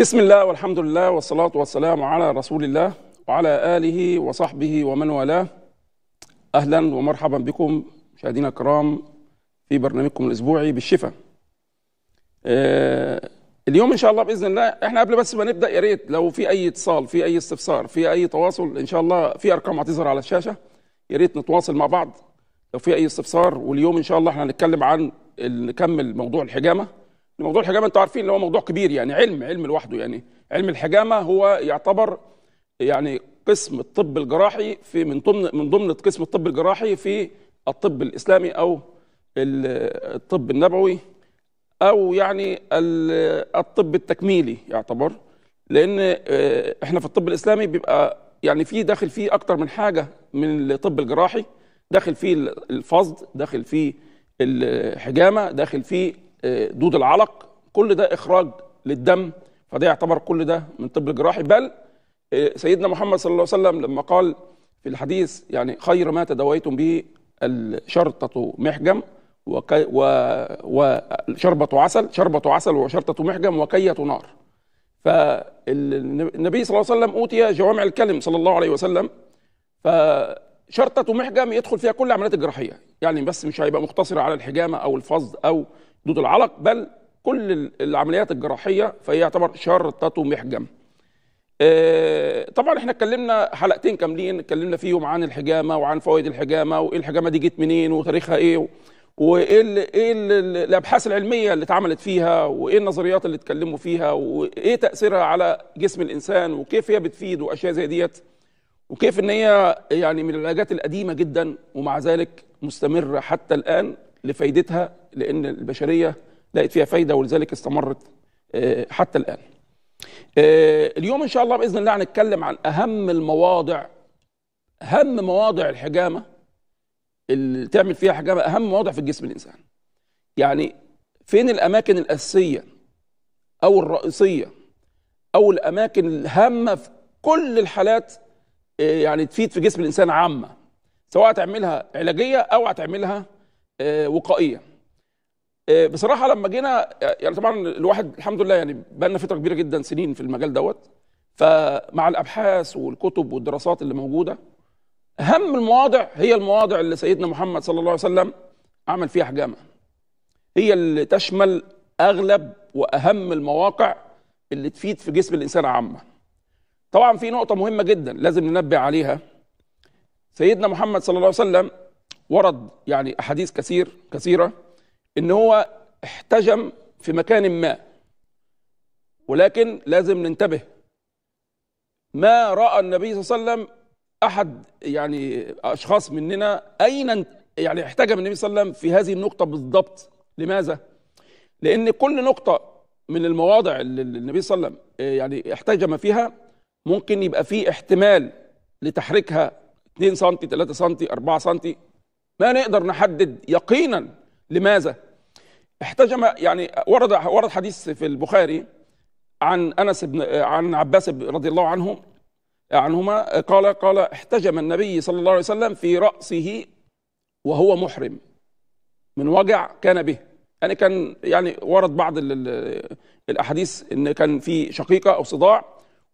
بسم الله والحمد لله والصلاة والسلام على رسول الله وعلى آله وصحبه ومن والاه أهلا ومرحبا بكم مشاهدينا الكرام في برنامجكم الأسبوعي بالشفاء آه، اليوم إن شاء الله بإذن الله إحنا قبل بس ما نبدأ يا ريت لو في أي اتصال في أي استفسار في أي تواصل إن شاء الله في أرقام هتظهر على الشاشة يا ريت نتواصل مع بعض لو في أي استفسار واليوم إن شاء الله إحنا هنتكلم عن نكمل موضوع الحجامة موضوع الحجامه انتوا عارفين اللي هو موضوع كبير يعني علم علم لوحده يعني علم الحجامه هو يعتبر يعني قسم الطب الجراحي في من ضمن من ضمن قسم الطب الجراحي في الطب الاسلامي او الطب النبوي او يعني الطب التكميلي يعتبر لان آه، احنا في الطب الاسلامي بيبقى يعني في داخل فيه اكتر من حاجه من الطب الجراحي داخل فيه الفصد داخل فيه الحجامه داخل فيه دود العلق كل ده اخراج للدم فده يعتبر كل ده من طب الجراحي بل آه، سيدنا محمد صلى الله عليه وسلم لما قال في الحديث يعني خير ما تداويتم به الشرطة محجم وكي وشربة عسل شربة عسل وشرطة محجم وكية نار فالنبي صلى الله عليه وسلم أوتي جوامع الكلم صلى الله عليه وسلم فشرطة محجم يدخل فيها كل عمليات الجراحية يعني بس مش هيبقى مقتصرة على الحجامة أو الفظ أو دود العلق بل كل العمليات الجراحيه فهي يعتبر شر تاتو محجم آه، طبعا احنا اتكلمنا حلقتين كاملين اتكلمنا فيهم عن الحجامه وعن فوائد الحجامه وايه الحجامه دي جت منين وتاريخها ايه وايه ايه الابحاث العلميه اللي اتعملت فيها وايه النظريات اللي اتكلموا فيها وايه تاثيرها على جسم الانسان وكيف هي بتفيد واشياء زي ديت وكيف ان هي يعني من العلاجات القديمه جدا ومع ذلك مستمره حتى الان لفايدتها لان البشريه لقت فيها فايده ولذلك استمرت آه، حتى الان. آه، اليوم ان شاء الله باذن الله هنتكلم عن اهم المواضع اهم مواضع الحجامه اللي تعمل فيها حجامه اهم مواضع في الجسم الانسان. يعني فين الاماكن الاساسيه او الرئيسيه او الاماكن الهامه في كل الحالات آه، يعني تفيد في جسم الانسان عامه سواء هتعملها علاجيه او هتعملها آه، وقائيه آه، بصراحه لما جينا يعني طبعا الواحد الحمد لله يعني بقالنا فتره كبيره جدا سنين في المجال دوت فمع الابحاث والكتب والدراسات اللي موجوده اهم المواضع هي المواضع اللي سيدنا محمد صلى الله عليه وسلم عمل فيها حجامه هي اللي تشمل اغلب واهم المواقع اللي تفيد في جسم الانسان عامه طبعا في نقطه مهمه جدا لازم ننبه عليها سيدنا محمد صلى الله عليه وسلم ورد يعني أحاديث كثير كثيرة إن هو احتجم في مكان ما ولكن لازم ننتبه ما رأى النبي صلى الله عليه وسلم أحد يعني أشخاص مننا أين يعني احتجم النبي صلى الله عليه وسلم في هذه النقطة بالضبط لماذا؟ لأن كل نقطة من المواضع اللي النبي صلى الله عليه وسلم آه، يعني احتجم فيها ممكن يبقى فيه احتمال لتحريكها 2 سم 3 سم 4 سم ما نقدر نحدد يقينا لماذا احتجم يعني ورد ورد حديث في البخاري عن انس بن عن عباس رضي الله عنه عنهما قال قال احتجم النبي صلى الله عليه وسلم في راسه وهو محرم من وجع كان به يعني كان يعني ورد بعض الاحاديث ان كان في شقيقه او صداع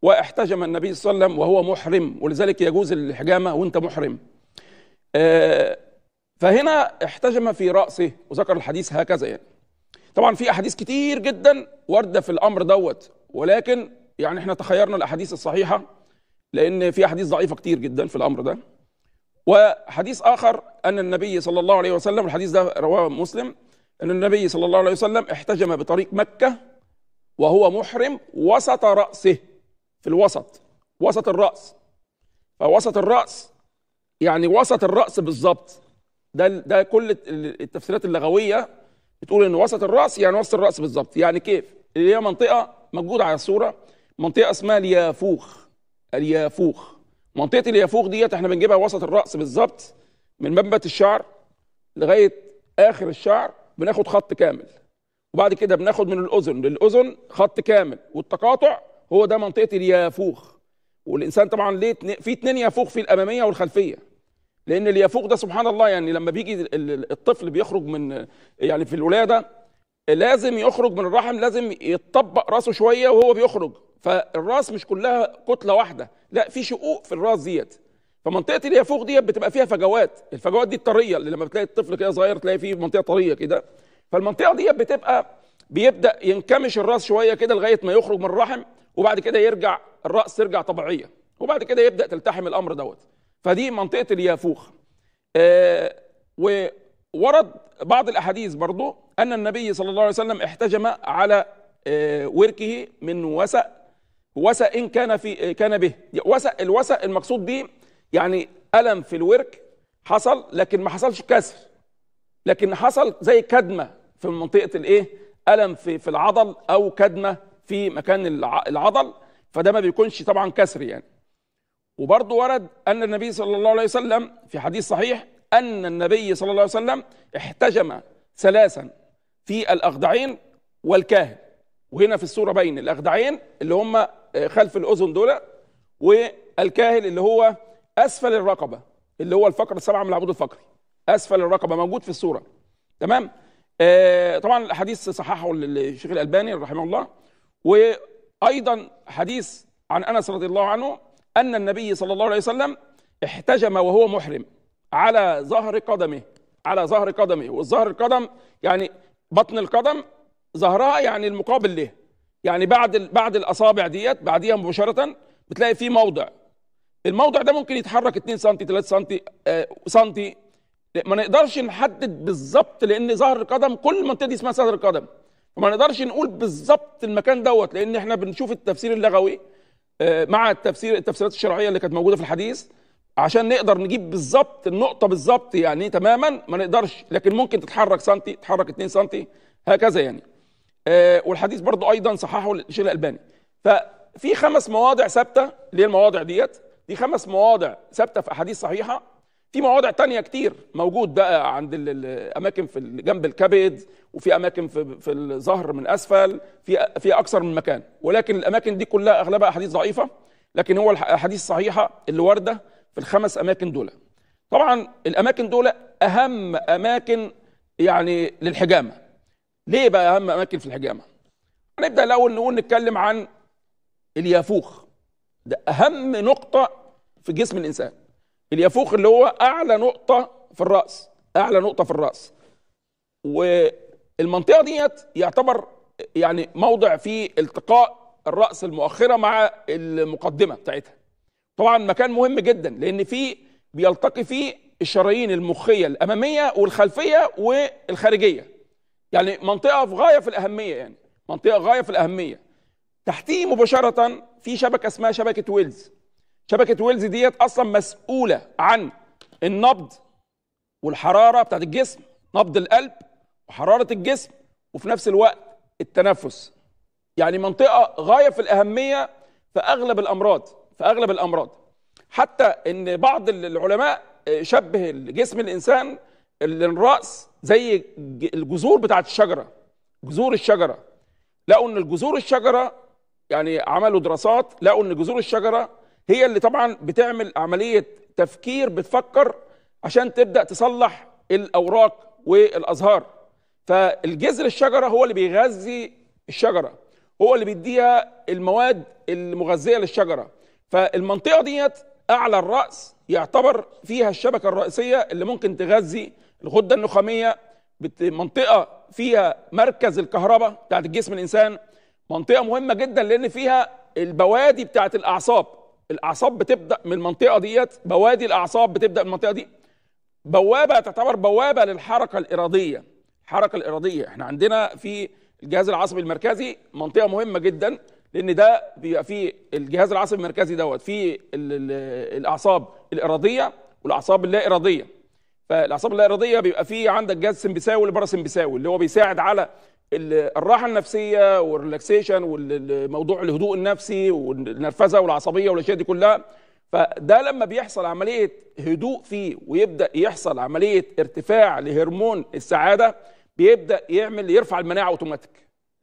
واحتجم النبي صلى الله عليه وسلم وهو محرم ولذلك يجوز الحجامه وانت محرم آه فهنا احتجم في رأسه وذكر الحديث هكذا يعني طبعا في أحاديث كتير جدا وردة في الأمر دوت ولكن يعني احنا تخيرنا الأحاديث الصحيحة لأن في أحاديث ضعيفة كتير جدا في الأمر ده وحديث آخر أن النبي صلى الله عليه وسلم الحديث ده رواه مسلم أن النبي صلى الله عليه وسلم احتجم بطريق مكة وهو محرم وسط رأسه في الوسط وسط الرأس فوسط الرأس يعني وسط الرأس بالظبط ده ده كل التفسيرات اللغويه بتقول ان وسط الراس يعني وسط الراس بالظبط يعني كيف اللي هي منطقه موجوده على الصوره منطقه اسمها اليافوخ اليافوخ منطقه اليافوخ ديت احنا بنجيبها وسط الراس بالظبط من منبت الشعر لغايه اخر الشعر بناخد خط كامل وبعد كده بناخد من الاذن للاذن خط كامل والتقاطع هو ده منطقه اليافوخ والانسان طبعا ليه في اتنين يافوخ في الاماميه والخلفيه لان اليافوق ده سبحان الله يعني لما بيجي الطفل بيخرج من يعني في الولاده لازم يخرج من الرحم لازم يتطبق راسه شويه وهو بيخرج فالراس مش كلها كتله واحده لا في شقوق في الراس ديت فمنطقه اليافوق ديت بتبقى فيها فجوات الفجوات دي الطريه اللي لما بتلاقي الطفل كده صغير تلاقي فيه منطقه طريه كده فالمنطقه ديت بتبقى بيبدا ينكمش الراس شويه كده لغايه ما يخرج من الرحم وبعد كده يرجع الراس ترجع طبيعيه وبعد كده يبدا تلتحم الامر دوت فدي منطقه اليافوخ آه، وورد بعض الاحاديث برضو ان النبي صلى الله عليه وسلم احتجم على آه، وركه من وسأ وسأ ان كان في آه، كان به وسأ الوسأ المقصود به يعني الم في الورك حصل لكن ما حصلش كسر لكن حصل زي كدمه في منطقه الايه الم في في العضل او كدمه في مكان العضل فده ما بيكونش طبعا كسر يعني وبرضه ورد أن النبي صلى الله عليه وسلم في حديث صحيح أن النبي صلى الله عليه وسلم احتجم ثلاثا في الأخدعين والكاهن وهنا في الصورة بين الأخدعين اللي هم آه، خلف الأذن دول والكاهن اللي هو أسفل الرقبة اللي هو الفقر السبعة من العبود الفقري أسفل الرقبة موجود في الصورة تمام آه طبعا الحديث صححه الشيخ الألباني رحمه الله وأيضا حديث عن أنس رضي الله عنه أن النبي صلى الله عليه وسلم احتجم وهو محرم على ظهر قدمه على ظهر قدمه والظهر القدم يعني بطن القدم ظهرها يعني المقابل له يعني بعد بعد الاصابع ديت بعديها مباشره بتلاقي في موضع الموضع ده ممكن يتحرك 2 سم 3 سم سم ما نقدرش نحدد بالظبط لان ظهر القدم كل منطقه دي اسمها ظهر القدم فما نقدرش نقول بالظبط المكان دوت لان احنا بنشوف التفسير اللغوي آه، مع التفسير التفسيرات الشرعيه اللي كانت موجوده في الحديث عشان نقدر نجيب بالظبط النقطه بالظبط يعني تماما ما نقدرش لكن ممكن تتحرك سنتي تتحرك 2 سنتي هكذا يعني آه، والحديث برضو ايضا صححه الشيخ الالباني ففي خمس مواضع ثابته اللي هي المواضع ديت دي خمس مواضع ثابته في احاديث صحيحه في مواضع تانية كتير موجود بقى عند الاماكن في جنب الكبد وفي اماكن في في الظهر من اسفل في في اكثر من مكان ولكن الاماكن دي كلها اغلبها احاديث ضعيفه لكن هو الاحاديث الصحيحه اللي وارده في الخمس اماكن دول طبعا الاماكن دول اهم اماكن يعني للحجامه ليه بقى اهم اماكن في الحجامه هنبدا الاول نقول نتكلم عن اليافوخ ده اهم نقطه في جسم الانسان اليافوخ اللي هو اعلى نقطه في الراس اعلى نقطه في الراس والمنطقه ديت يعتبر يعني موضع في التقاء الراس المؤخره مع المقدمه بتاعتها طبعا مكان مهم جدا لان في بيلتقي فيه الشرايين المخيه الاماميه والخلفيه والخارجيه يعني منطقه في غايه في الاهميه يعني منطقه غايه في الاهميه تحتيه مباشره في شبكه اسمها شبكه ويلز شبكه ويلز ديت اصلا مسؤوله عن النبض والحراره بتاعت الجسم نبض القلب وحراره الجسم وفي نفس الوقت التنفس يعني منطقه غايه في الاهميه في اغلب الامراض في اغلب الامراض حتى ان بعض العلماء آه، شبه جسم الانسان الراس زي الجذور بتاعت الشجره جذور الشجره لقوا ان جذور الشجره يعني عملوا دراسات لقوا ان جذور الشجره هي اللي طبعا بتعمل عمليه تفكير بتفكر عشان تبدا تصلح الاوراق والازهار فالجذر الشجره هو اللي بيغذي الشجره هو اللي بيديها المواد المغذيه للشجره فالمنطقه ديت اعلى الراس يعتبر فيها الشبكه الرئيسيه اللي ممكن تغذي الغده النخاميه منطقه فيها مركز الكهرباء بتاعت الجسم الانسان منطقه مهمه جدا لان فيها البوادي بتاعت الاعصاب الاعصاب بتبدا من المنطقه ديت بوادي الاعصاب بتبدا من المنطقه دي بوابه تعتبر بوابه للحركه الاراديه الحركه الاراديه احنا عندنا في الجهاز العصبي المركزي منطقه مهمه جدا لان ده بيبقى فيه الجهاز العصبي المركزي دوت فيه الاعصاب الاراديه والاعصاب اللا اراديه فالاعصاب اللا اراديه بيبقى فيه عندك جهاز والبارا سمبساوي اللي هو بيساعد على الراحه النفسيه والريلاكسيشن والموضوع الهدوء النفسي والنرفزه والعصبيه والاشياء دي كلها فده لما بيحصل عمليه هدوء فيه ويبدا يحصل عمليه ارتفاع لهرمون السعاده بيبدا يعمل يرفع المناعه اوتوماتيك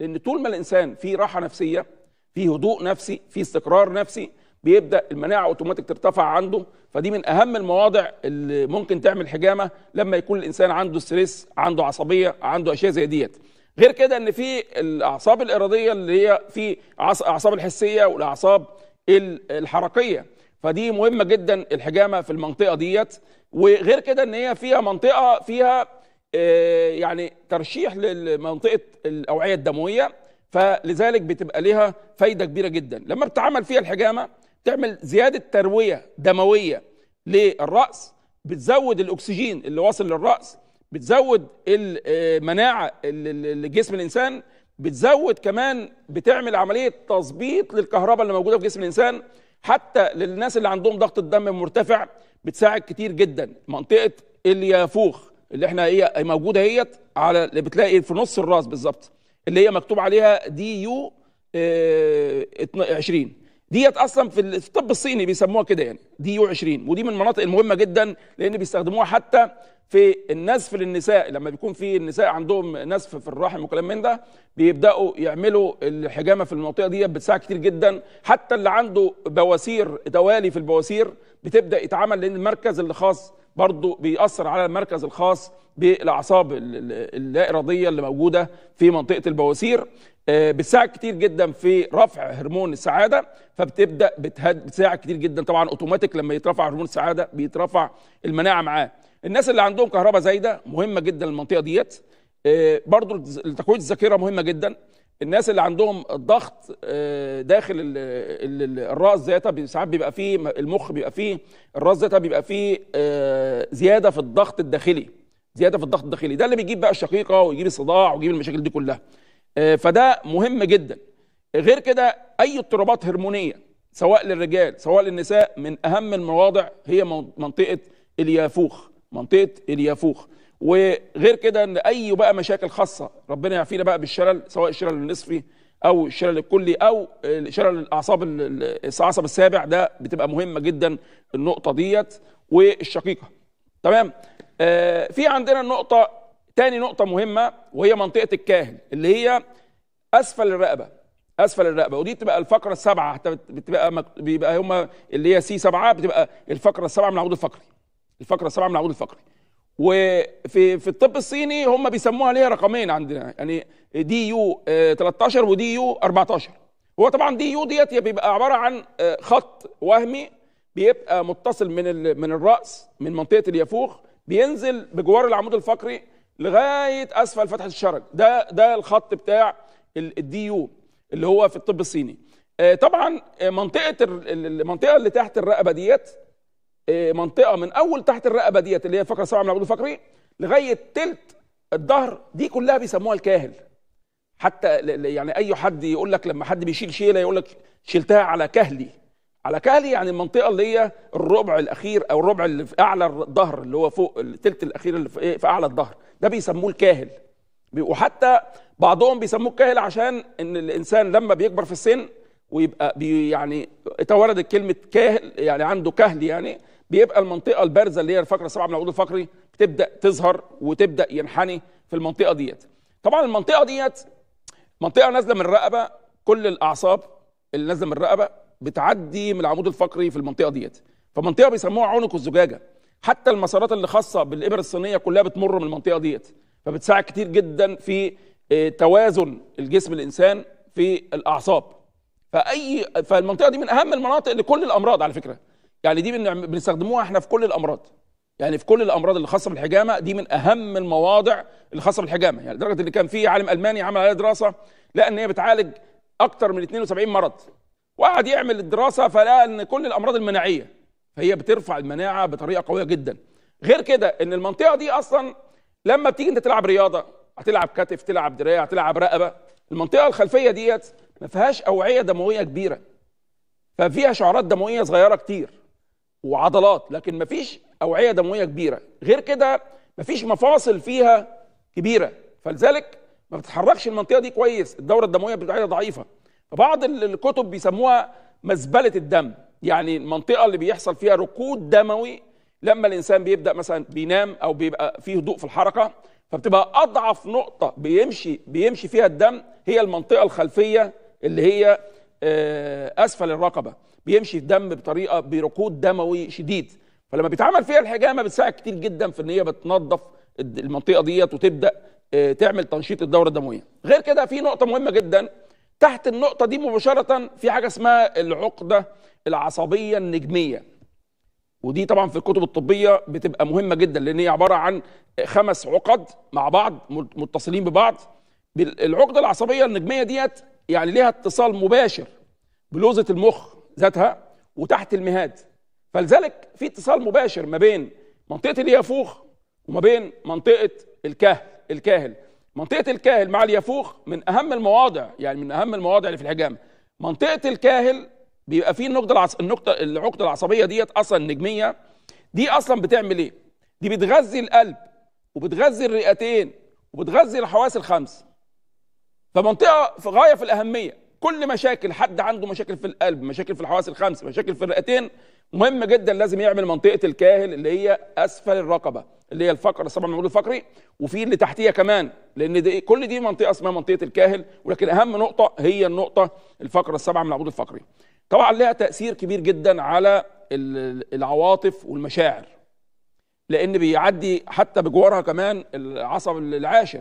لان طول ما الانسان في راحه نفسيه في هدوء نفسي في استقرار نفسي بيبدا المناعه اوتوماتيك ترتفع عنده فدي من اهم المواضع اللي ممكن تعمل حجامه لما يكون الانسان عنده ستريس عنده عصبيه عنده اشياء زي ديت غير كده ان في الاعصاب الاراديه اللي هي في اعصاب الحسيه والاعصاب الحركيه فدي مهمه جدا الحجامه في المنطقه ديت وغير كده ان هي فيها منطقه فيها آه، يعني ترشيح لمنطقه الاوعيه الدمويه فلذلك بتبقى لها فايده كبيره جدا لما بتعمل فيها الحجامه بتعمل زياده ترويه دمويه للراس بتزود الاكسجين اللي واصل للراس بتزود المناعه آه، لجسم الانسان بتزود كمان بتعمل عمليه تظبيط للكهرباء اللي موجوده في جسم الانسان حتى للناس اللي عندهم ضغط الدم مرتفع بتساعد كتير جدا منطقه اليافوخ اللي احنا هي موجوده اهيت على اللي بتلاقي في نص الراس بالظبط اللي هي مكتوب عليها دي يو 20 ديت اصلا في الطب الصيني بيسموها كده يعني دي يو 20 ودي من المناطق المهمه جدا لان بيستخدموها حتى في النزف للنساء لما بيكون في النساء عندهم نزف في الرحم وكلام من ده بيبداوا يعملوا الحجامه في المنطقه دي بتساعد كتير جدا حتى اللي عنده بواسير توالي في البواسير بتبدا يتعمل لان المركز اللي خاص برضو بيأثر على المركز الخاص بالاعصاب اللا اراديه اللي موجوده في منطقه البواسير آه، بتساعد كتير جدا في رفع هرمون السعاده فبتبدا بتهد بتساعد كتير جدا طبعا اوتوماتيك لما يترفع هرمون السعاده بيترفع المناعه معاه الناس اللي عندهم كهرباء زايده مهمه جدا المنطقه ديت آه، برضو تقويه الذاكره مهمه جدا الناس اللي عندهم الضغط آه، داخل الراس ذاتها ساعات بيبقى فيه المخ بيبقى فيه الراس ذاتها بيبقى فيه آه، زياده في الضغط الداخلي زياده في الضغط الداخلي ده اللي بيجيب بقى الشقيقه ويجيب الصداع ويجيب المشاكل دي كلها آه، فده مهم جدا غير كده اي اضطرابات هرمونيه سواء للرجال سواء للنساء من اهم المواضع هي منطقه اليافوخ منطقه اليافوخ وغير كده ان اي بقى مشاكل خاصه ربنا يعافينا بقى بالشلل سواء الشلل النصفي او الشلل الكلي او شلل الاعصاب العصب السابع ده بتبقى مهمه جدا النقطه ديت والشقيقه تمام آه في عندنا نقطه تاني نقطه مهمه وهي منطقه الكاهل اللي هي اسفل الرقبه اسفل الرقبه ودي بتبقى الفقره السبعه بتبقى بيبقى هم اللي هي سي سبعه بتبقى الفقره السبعه من العمود الفقري الفقره السبعه من العمود الفقري وفي في الطب الصيني هم بيسموها ليها رقمين عندنا يعني دي يو 13 آه، ودي يو 14 هو طبعا دي يو ديت بيبقى عباره عن آه، خط وهمي بيبقى متصل من من الراس من منطقه اليافوخ بينزل بجوار العمود الفقري لغايه اسفل فتحه الشرج ده ده الخط بتاع الدي يو اللي هو في الطب الصيني آه، طبعا منطقه المنطقه اللي تحت الرقبه ديت إيه، منطقه من اول تحت الرقبه ديت اللي هي فقره سبعه من عبود الفقري لغايه تلت الظهر دي كلها بيسموها الكاهل حتى يعني اي حد يقول لك لما حد بيشيل شيله يقول لك شلتها على كهلي على كهلي يعني المنطقه اللي هي الربع الاخير او الربع اللي في اعلى الظهر اللي هو فوق التلت الاخير اللي إيه، في اعلى الظهر ده بيسموه الكاهل وحتى بعضهم بيسموه الكاهل عشان ان الانسان لما بيكبر في السن ويبقى بي يعني اتولدت كلمه كاهل يعني عنده كهل يعني بيبقى المنطقه البارزه اللي هي الفقره السابعه من العقود الفقري بتبدا تظهر وتبدا ينحني في المنطقه ديت طبعا المنطقه ديت منطقه نازله من الرقبه كل الاعصاب اللي نازله من الرقبه بتعدي من العمود الفقري في المنطقه ديت فمنطقه بيسموها عنق الزجاجه حتى المسارات اللي خاصه بالابر الصينيه كلها بتمر من المنطقه ديت فبتساعد كتير جدا في آه، توازن الجسم الانسان في الاعصاب فاي فالمنطقه دي من اهم المناطق لكل الامراض على فكره يعني دي بنستخدموها احنا في كل الامراض يعني في كل الامراض اللي خاصه بالحجامه دي من اهم المواضع اللي خاصه بالحجامه يعني لدرجه ان كان في عالم الماني عمل عليها دراسه لقى ان هي بتعالج اكتر من 72 مرض وقعد يعمل الدراسه فلقى ان كل الامراض المناعيه فهي بترفع المناعه بطريقه قويه جدا غير كده ان المنطقه دي اصلا لما بتيجي انت تلعب رياضه هتلعب كتف تلعب دراع تلعب رقبه المنطقه الخلفيه ديت ما فيهاش اوعيه دمويه كبيره ففيها شعرات دمويه صغيره كتير وعضلات لكن مفيش اوعيه دمويه كبيره غير كده مفيش مفاصل فيها كبيره فلذلك ما بتتحركش المنطقه دي كويس الدوره الدمويه بتاعتها ضعيفه فبعض الكتب بيسموها مزبله الدم يعني المنطقه اللي بيحصل فيها ركود دموي لما الانسان بيبدا مثلا بينام او بيبقى فيه هدوء في الحركه فبتبقى اضعف نقطه بيمشي بيمشي فيها الدم هي المنطقه الخلفيه اللي هي آه، اسفل الرقبه بيمشي الدم بطريقه بركود دموي شديد فلما بيتعمل فيها الحجامه بتساعد كتير جدا في ان هي بتنظف المنطقه ديت وتبدا آه، تعمل تنشيط الدوره الدمويه غير كده في نقطه مهمه جدا تحت النقطه دي مباشره في حاجه اسمها العقده العصبيه النجميه ودي طبعا في الكتب الطبيه بتبقى مهمه جدا لان هي عباره عن خمس عقد مع بعض متصلين ببعض العقده العصبيه النجميه ديت يعني ليها اتصال مباشر بلوزه المخ ذاتها وتحت المهاد فلذلك في اتصال مباشر ما بين منطقه اليافوخ وما بين منطقه الكهل الكاهل منطقه الكاهل مع اليافوخ من اهم المواضع يعني من اهم المواضع اللي في الحجامه منطقه الكاهل بيبقى فيه النقطه العص... النقطه العقده العصبيه ديت اصلا نجميه دي اصلا بتعمل ايه دي بتغذي القلب وبتغذي الرئتين وبتغذي الحواس الخمس فمنطقه في غايه في الاهميه كل مشاكل حد عنده مشاكل في القلب مشاكل في الحواس الخمس مشاكل في الرئتين مهم جدا لازم يعمل منطقه الكاهل اللي هي اسفل الرقبه اللي هي الفقر طبعا المعمود الفقري وفي اللي تحتيها كمان لان دي كل دي منطقه اسمها منطقه الكاهل ولكن اهم نقطه هي النقطه الفقره السبعه من العمود الفقري طبعا لها تاثير كبير جدا على العواطف والمشاعر لان بيعدي حتى بجوارها كمان العصب العاشر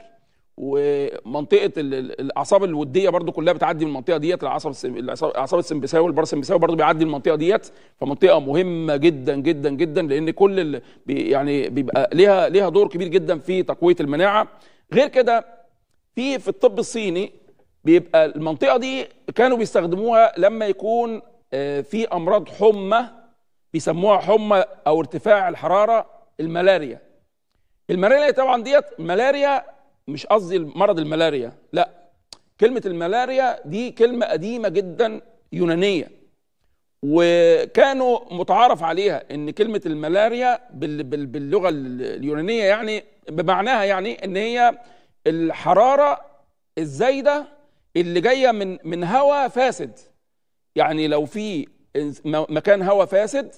ومنطقه الاعصاب الوديه برضو كلها بتعدي من المنطقه ديت العصب اعصاب السمبساوي والبار السمبساوي برضو بيعدي من المنطقه ديت فمنطقه مهمه جدا جدا جدا لان كل يعني بيبقى ليها ليها دور كبير جدا في تقويه المناعه غير كده في في الطب الصيني بيبقى المنطقه دي كانوا بيستخدموها لما يكون آه، في امراض حمى بيسموها حمى او ارتفاع الحراره الملاريا الملاريا طبعا ديت ملاريا مش قصدي مرض الملاريا لا كلمة الملاريا دي كلمة قديمة جدا يونانية وكانوا متعارف عليها ان كلمة الملاريا باللغة اليونانية يعني بمعناها يعني ان هي الحرارة الزايدة اللي جاية من من هواء فاسد يعني لو في مكان هواء فاسد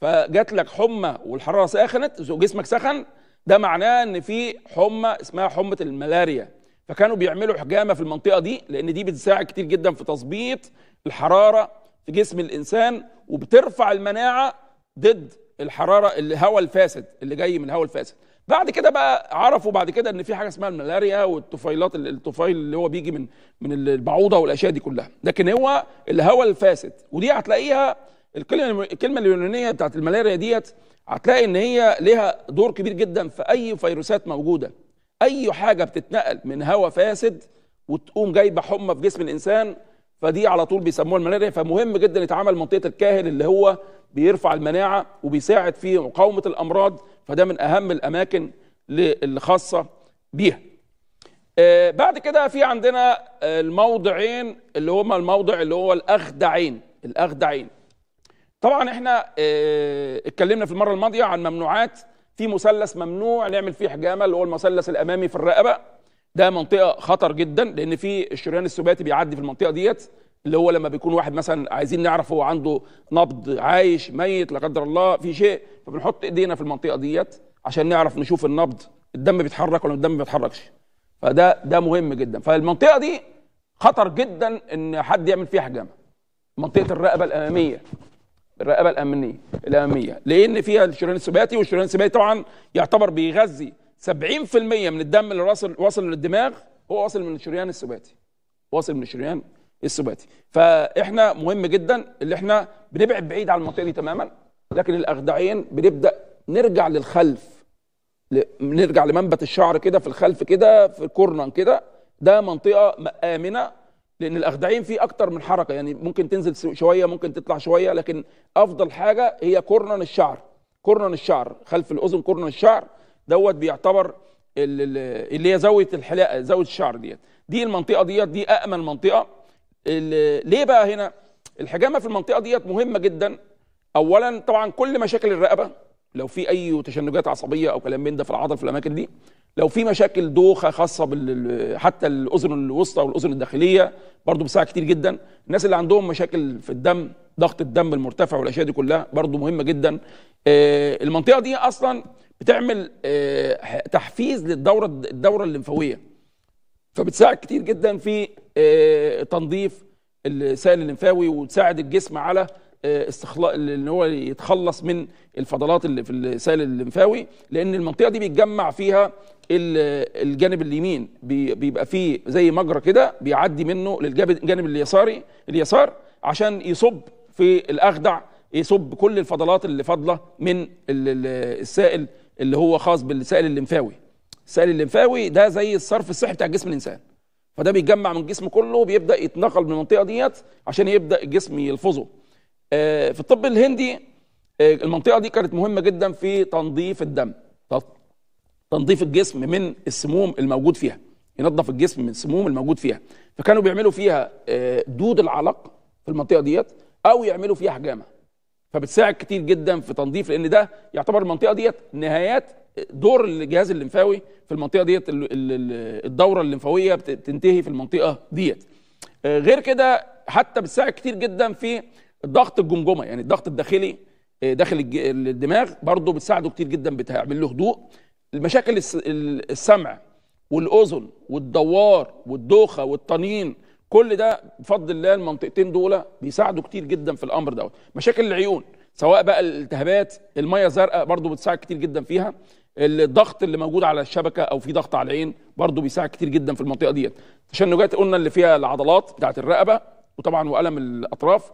فجات لك حمى والحرارة سخنت جسمك سخن ده معناه ان في حمى اسمها حمى الملاريا فكانوا بيعملوا حجامه في المنطقه دي لان دي بتساعد كتير جدا في تظبيط الحراره في جسم الانسان وبترفع المناعه ضد الحراره الهواء الفاسد اللي جاي من الهواء الفاسد بعد كده بقى عرفوا بعد كده ان في حاجه اسمها الملاريا والطفيلات الطفيل اللي هو بيجي من من البعوضه والاشياء دي كلها لكن هو الهواء الفاسد ودي هتلاقيها الكلمه الكلمه اليونانيه بتاعت الملاريا ديت هتلاقي ان هي لها دور كبير جدا في اي فيروسات موجوده اي حاجه بتتنقل من هواء فاسد وتقوم جايبه حمى في جسم الانسان فدي على طول بيسموها الملاريا فمهم جدا يتعامل منطقه الكاهل اللي هو بيرفع المناعه وبيساعد في مقاومه الامراض فده من اهم الاماكن الخاصه بيها آه، بعد كده في عندنا آه، الموضعين اللي هما الموضع اللي هو الاخدعين الاخدعين طبعا احنا اه اتكلمنا في المره الماضيه عن ممنوعات في مثلث ممنوع نعمل فيه حجامه اللي هو المثلث الامامي في الرقبه ده منطقه خطر جدا لان في الشريان السباتي بيعدي في المنطقه ديت اللي هو لما بيكون واحد مثلا عايزين نعرف هو عنده نبض عايش ميت لا قدر الله في شيء فبنحط ايدينا في المنطقه ديت عشان نعرف نشوف النبض الدم بيتحرك ولا الدم ما بيتحركش فده ده مهم جدا فالمنطقه دي خطر جدا ان حد يعمل فيها حجامه منطقه الرقبه الاماميه الرقابه الامنيه الاماميه لان فيها الشريان السباتي والشريان السباتي طبعا يعتبر بيغذي 70% من الدم اللي وصل وصل للدماغ هو واصل من الشريان السباتي واصل من الشريان السباتي فاحنا مهم جدا اللي احنا بنبعد بعيد عن المنطقه دي تماما لكن الاخدعين بنبدا نرجع للخلف نرجع لمنبت الشعر كده في الخلف كده في كورنر كده ده منطقه امنه لان الاخدعين فيه اكتر من حركه يعني ممكن تنزل شويه ممكن تطلع شويه لكن افضل حاجه هي كورنن الشعر كورنن الشعر خلف الاذن كورنن الشعر دوت بيعتبر اللي هي زاويه الحلاقه زاويه الشعر ديت دي المنطقه ديت دي امن منطقه ليه بقى هنا الحجامه في المنطقه ديت مهمه جدا اولا طبعا كل مشاكل الرقبه لو في اي تشنجات عصبيه او كلام من ده في العضل في الاماكن دي لو في مشاكل دوخه خاصه بال حتى الاذن الوسطى والاذن الداخليه برضو بتساعد كتير جدا الناس اللي عندهم مشاكل في الدم ضغط الدم المرتفع والاشياء دي كلها برضو مهمه جدا آه، المنطقه دي اصلا بتعمل آه، تحفيز للدوره الدوره الليمفاويه فبتساعد كتير جدا في آه، تنظيف السائل الليمفاوي وتساعد الجسم على آه، استخلاص ان هو يتخلص من الفضلات اللي في السائل الليمفاوي لان المنطقه دي بيتجمع فيها الجانب اليمين بيبقى فيه زي مجرى كده بيعدي منه للجانب اليساري اليسار عشان يصب في الاخدع يصب كل الفضلات اللي فاضله من السائل اللي هو خاص بالسائل الليمفاوي السائل الليمفاوي ده زي الصرف الصحي بتاع جسم الانسان فده بيتجمع من الجسم كله وبيبدا يتنقل من المنطقه ديت عشان يبدا الجسم يلفظه آه، في الطب الهندي آه، المنطقه دي كانت مهمه جدا في تنظيف الدم تنظيف الجسم من السموم الموجود فيها ينظف الجسم من السموم الموجود فيها فكانوا بيعملوا فيها آه، دود العلق في المنطقه ديت او يعملوا فيها حجامه فبتساعد كتير جدا في تنظيف لان ده يعتبر المنطقه ديت نهايات دور الجهاز الليمفاوي في المنطقه ديت الدوره الليمفاويه بتنتهي في المنطقه ديت غير كده حتى بتساعد كتير جدا في ضغط الجمجمه يعني الضغط الداخلي آه، داخل الدماغ برضه بتساعده كتير جدا بتعمل له هدوء المشاكل السمع والاذن والدوار والدوخه والطنين كل ده بفضل الله المنطقتين دول بيساعدوا كتير جدا في الامر دوت مشاكل العيون سواء بقى الالتهابات الميه الزرقاء برضه بتساعد كتير جدا فيها الضغط اللي موجود على الشبكه او في ضغط على العين برضه بيساعد كتير جدا في المنطقه ديت تشنجات قلنا اللي فيها العضلات بتاعه الرقبه وطبعا والم الاطراف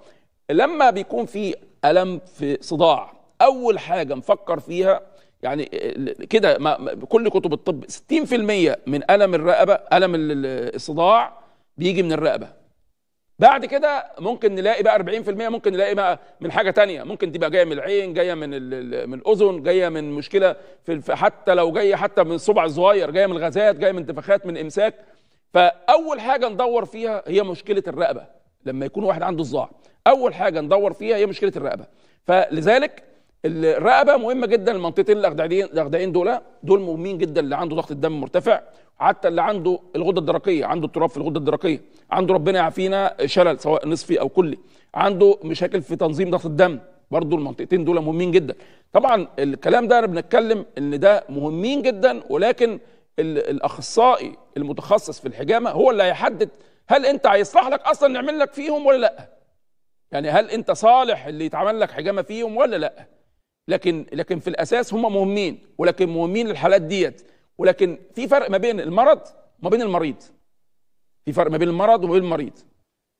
لما بيكون في ألم في صداع أول حاجة نفكر فيها يعني كده كل كتب الطب 60% من ألم الرقبة ألم الصداع بيجي من الرقبة بعد كده ممكن نلاقي بقى 40% ممكن نلاقي بقى من حاجة تانية ممكن تبقى جاية من العين جاية من من الأذن جاية من مشكلة في حتى لو جاية حتى من الصبع الصغير جاية من الغازات جاية من انتفاخات من إمساك فأول حاجة ندور فيها هي مشكلة الرقبة لما يكون واحد عنده صداع اول حاجه ندور فيها هي مشكله الرقبه فلذلك الرقبه مهمه جدا المنطقتين الاخدعين الاغدعين دول دول مهمين جدا اللي عنده ضغط الدم مرتفع حتى اللي عنده الغده الدرقيه عنده اضطراب في الغده الدرقيه عنده ربنا يعافينا شلل سواء نصفي او كلي عنده مشاكل في تنظيم ضغط الدم برضه المنطقتين دول مهمين جدا طبعا الكلام ده انا بنتكلم ان ده مهمين جدا ولكن الاخصائي المتخصص في الحجامه هو اللي هيحدد هل انت هيصلح لك اصلا نعمل لك فيهم ولا لا يعني هل انت صالح اللي يتعمل لك حجامه فيهم ولا لا لكن لكن في الاساس هم مهمين ولكن مهمين الحالات ديت ولكن في فرق ما بين المرض وما بين المريض في فرق ما بين المرض وما بين المريض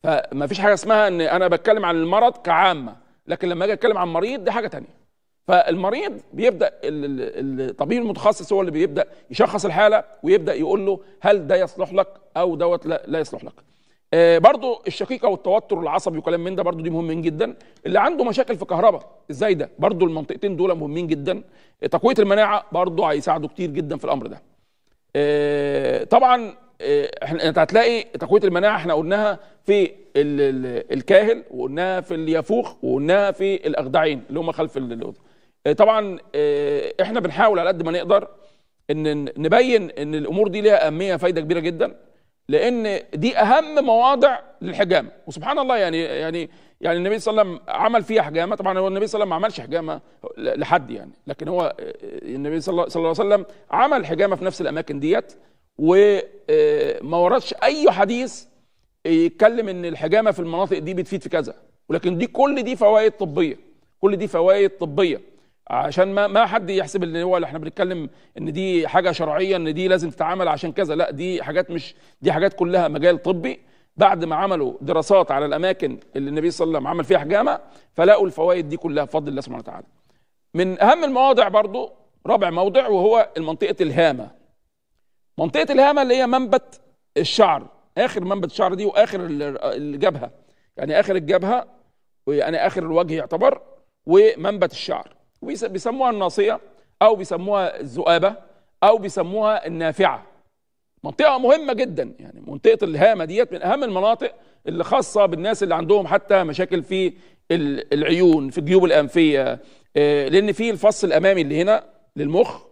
فما فيش حاجه اسمها ان انا بتكلم عن المرض كعامه لكن لما اجي اتكلم عن مريض دي حاجه تانية فالمريض بيبدا الطبيب المتخصص هو اللي بيبدا يشخص الحاله ويبدا يقول له هل ده يصلح لك او دوت لا يصلح لك آه، برضو الشقيقه والتوتر العصبي وكلام من ده برضو دي مهمين جدا اللي عنده مشاكل في كهرباء ازاي ده برضو المنطقتين دول مهمين جدا آه، تقويه المناعه برضو هيساعده كتير جدا في الامر ده آه، طبعا انت هتلاقي تقويه المناعه احنا قلناها في الكاهل وقلناها في اليافوخ وقلناها في الاخدعين اللي هم خلف الاذن آه، طبعا آه، احنا بنحاول على قد ما نقدر ان نبين ان الامور دي ليها اهميه فايده كبيره جدا لان دي اهم مواضع للحجامه وسبحان الله يعني يعني يعني النبي صلى الله عليه وسلم عمل فيها حجامه طبعا هو النبي صلى الله عليه وسلم ما عملش حجامه لحد يعني لكن هو آه، النبي صلى الله عليه وسلم عمل حجامه في نفس الاماكن ديت وما وردش اي حديث يتكلم ان الحجامه في المناطق دي بتفيد في كذا ولكن دي كل دي فوائد طبيه كل دي فوائد طبيه عشان ما ما حد يحسب ان هو احنا بنتكلم ان دي حاجه شرعيه ان دي لازم تتعامل عشان كذا لا دي حاجات مش دي حاجات كلها مجال طبي بعد ما عملوا دراسات على الاماكن اللي النبي صلى الله عليه وسلم عمل فيها حجامه فلقوا الفوائد دي كلها بفضل الله سبحانه وتعالى من اهم المواضع برضو رابع موضع وهو منطقه الهامه منطقه الهامه اللي هي منبت الشعر اخر منبت الشعر دي واخر الجبهه يعني اخر الجبهه يعني اخر الوجه يعتبر ومنبت الشعر بيسموها الناصية أو بيسموها الذؤابة أو بيسموها النافعة منطقة مهمة جدا يعني منطقة الهامة ديت من أهم المناطق اللي خاصة بالناس اللي عندهم حتى مشاكل في العيون في الجيوب الأنفية آه، لأن في الفص الأمامي اللي هنا للمخ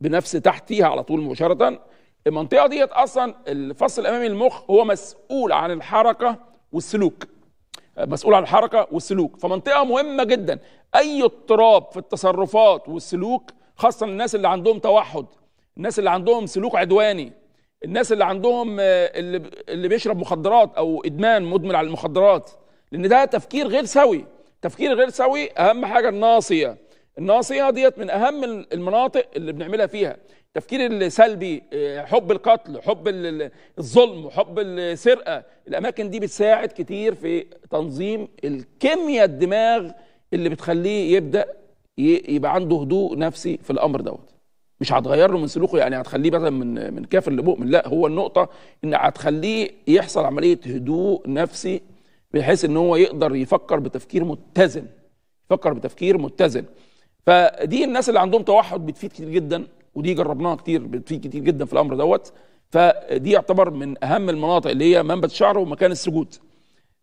بنفس تحتيها على طول مباشرة المنطقة ديت أصلا الفص الأمامي للمخ هو مسؤول عن الحركة والسلوك مسؤول عن الحركه والسلوك فمنطقه مهمه جدا اي اضطراب في التصرفات والسلوك خاصه الناس اللي عندهم توحد الناس اللي عندهم سلوك عدواني الناس اللي عندهم آه، اللي, اللي بيشرب مخدرات او ادمان مدمن على المخدرات لان ده تفكير غير سوي تفكير غير سوي اهم حاجه الناصيه الناصيه ديت من اهم المناطق اللي بنعملها فيها التفكير السلبي آه، حب القتل حب الظلم حب السرقه الاماكن دي بتساعد كتير في تنظيم الكيمياء الدماغ اللي بتخليه يبدا يبقى عنده هدوء نفسي في الامر دوت مش هتغير له من سلوكه يعني هتخليه مثلا من من كافر لمؤمن لا هو النقطه ان هتخليه يحصل عمليه هدوء نفسي بحيث ان هو يقدر يفكر بتفكير متزن يفكر بتفكير متزن فدي الناس اللي عندهم توحد بتفيد كتير جدا ودي جربناها كتير في كتير جدا في الامر دوت فدي يعتبر من اهم المناطق اللي هي منبت الشعر ومكان السجود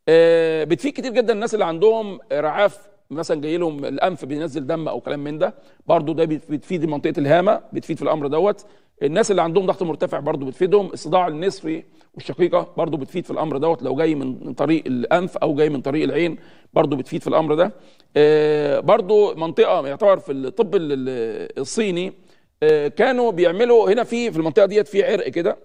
آه، بتفيد كتير جدا الناس اللي عندهم رعاف مثلا جاي لهم الانف بينزل دم او كلام من ده برضو ده بتفيد منطقه الهامه بتفيد في الامر دوت الناس اللي عندهم ضغط مرتفع برضو بتفيدهم الصداع النصفي والشقيقه برضو بتفيد في الامر دوت لو جاي من طريق الانف او جاي من طريق العين برضو بتفيد في الامر ده آه، برضو منطقه يعتبر في الطب الصيني كانوا بيعملوا هنا في في المنطقه ديت في عرق كده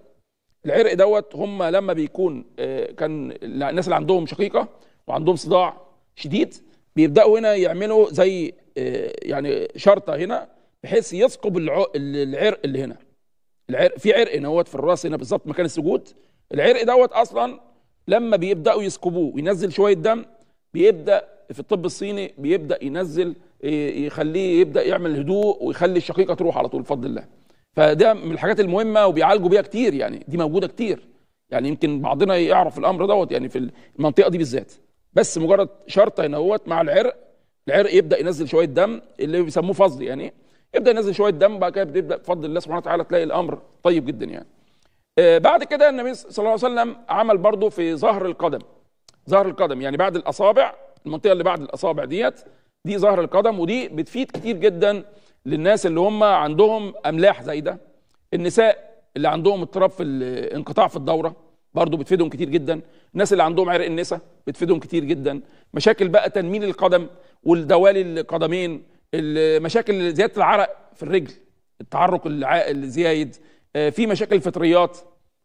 العرق دوت هم لما بيكون آه، كان الناس اللي عندهم شقيقه وعندهم صداع شديد بيبداوا هنا يعملوا زي آه، يعني شرطه هنا بحيث يثقب العرق اللي هنا العرق في عرق هنا في الراس هنا بالظبط مكان السجود العرق دوت اصلا لما بيبداوا يثقبوه وينزل شويه دم بيبدا في الطب الصيني بيبدا ينزل يخليه يبدا يعمل هدوء ويخلي الشقيقه تروح على طول بفضل الله فده من الحاجات المهمه وبيعالجوا بيها كتير يعني دي موجوده كتير يعني يمكن بعضنا يعرف الامر دوت يعني في المنطقه دي بالذات بس مجرد شرطه هنا هوت مع العرق العرق يبدا ينزل شويه دم اللي بيسموه فضل يعني يبدا ينزل شويه دم بعد كده بيبدا بفضل الله سبحانه وتعالى تلاقي الامر طيب جدا يعني آه، بعد كده النبي صلى الله عليه وسلم عمل برضه في ظهر القدم ظهر القدم يعني بعد الاصابع المنطقه اللي بعد الاصابع ديت دي ظهر القدم ودي بتفيد كتير جدا للناس اللي هم عندهم املاح زي ده النساء اللي عندهم اضطراب في الانقطاع في الدوره برضه بتفيدهم كتير جدا الناس اللي عندهم عرق النسا بتفيدهم كتير جدا مشاكل بقى تنميل القدم والدوالي القدمين مشاكل زياده العرق في الرجل التعرق الزايد آه، في مشاكل فطريات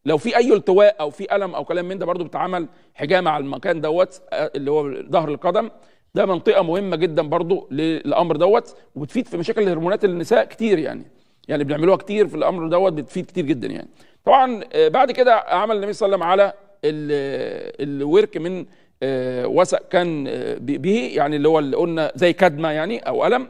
لو في اي التواء او في الم او كلام من ده برضه بتعمل حجامه على المكان دوت آه، اللي هو ظهر القدم ده منطقه مهمه جدا برضو للامر دوت وبتفيد في مشاكل الهرمونات النساء كتير يعني يعني بنعملوها كتير في الامر دوت بتفيد كتير جدا يعني طبعا آه، بعد كده عمل النبي صلى الله عليه وسلم على آه، الورك من آه، وثق كان به يعني اللي هو اللي قلنا زي كدمه يعني او الم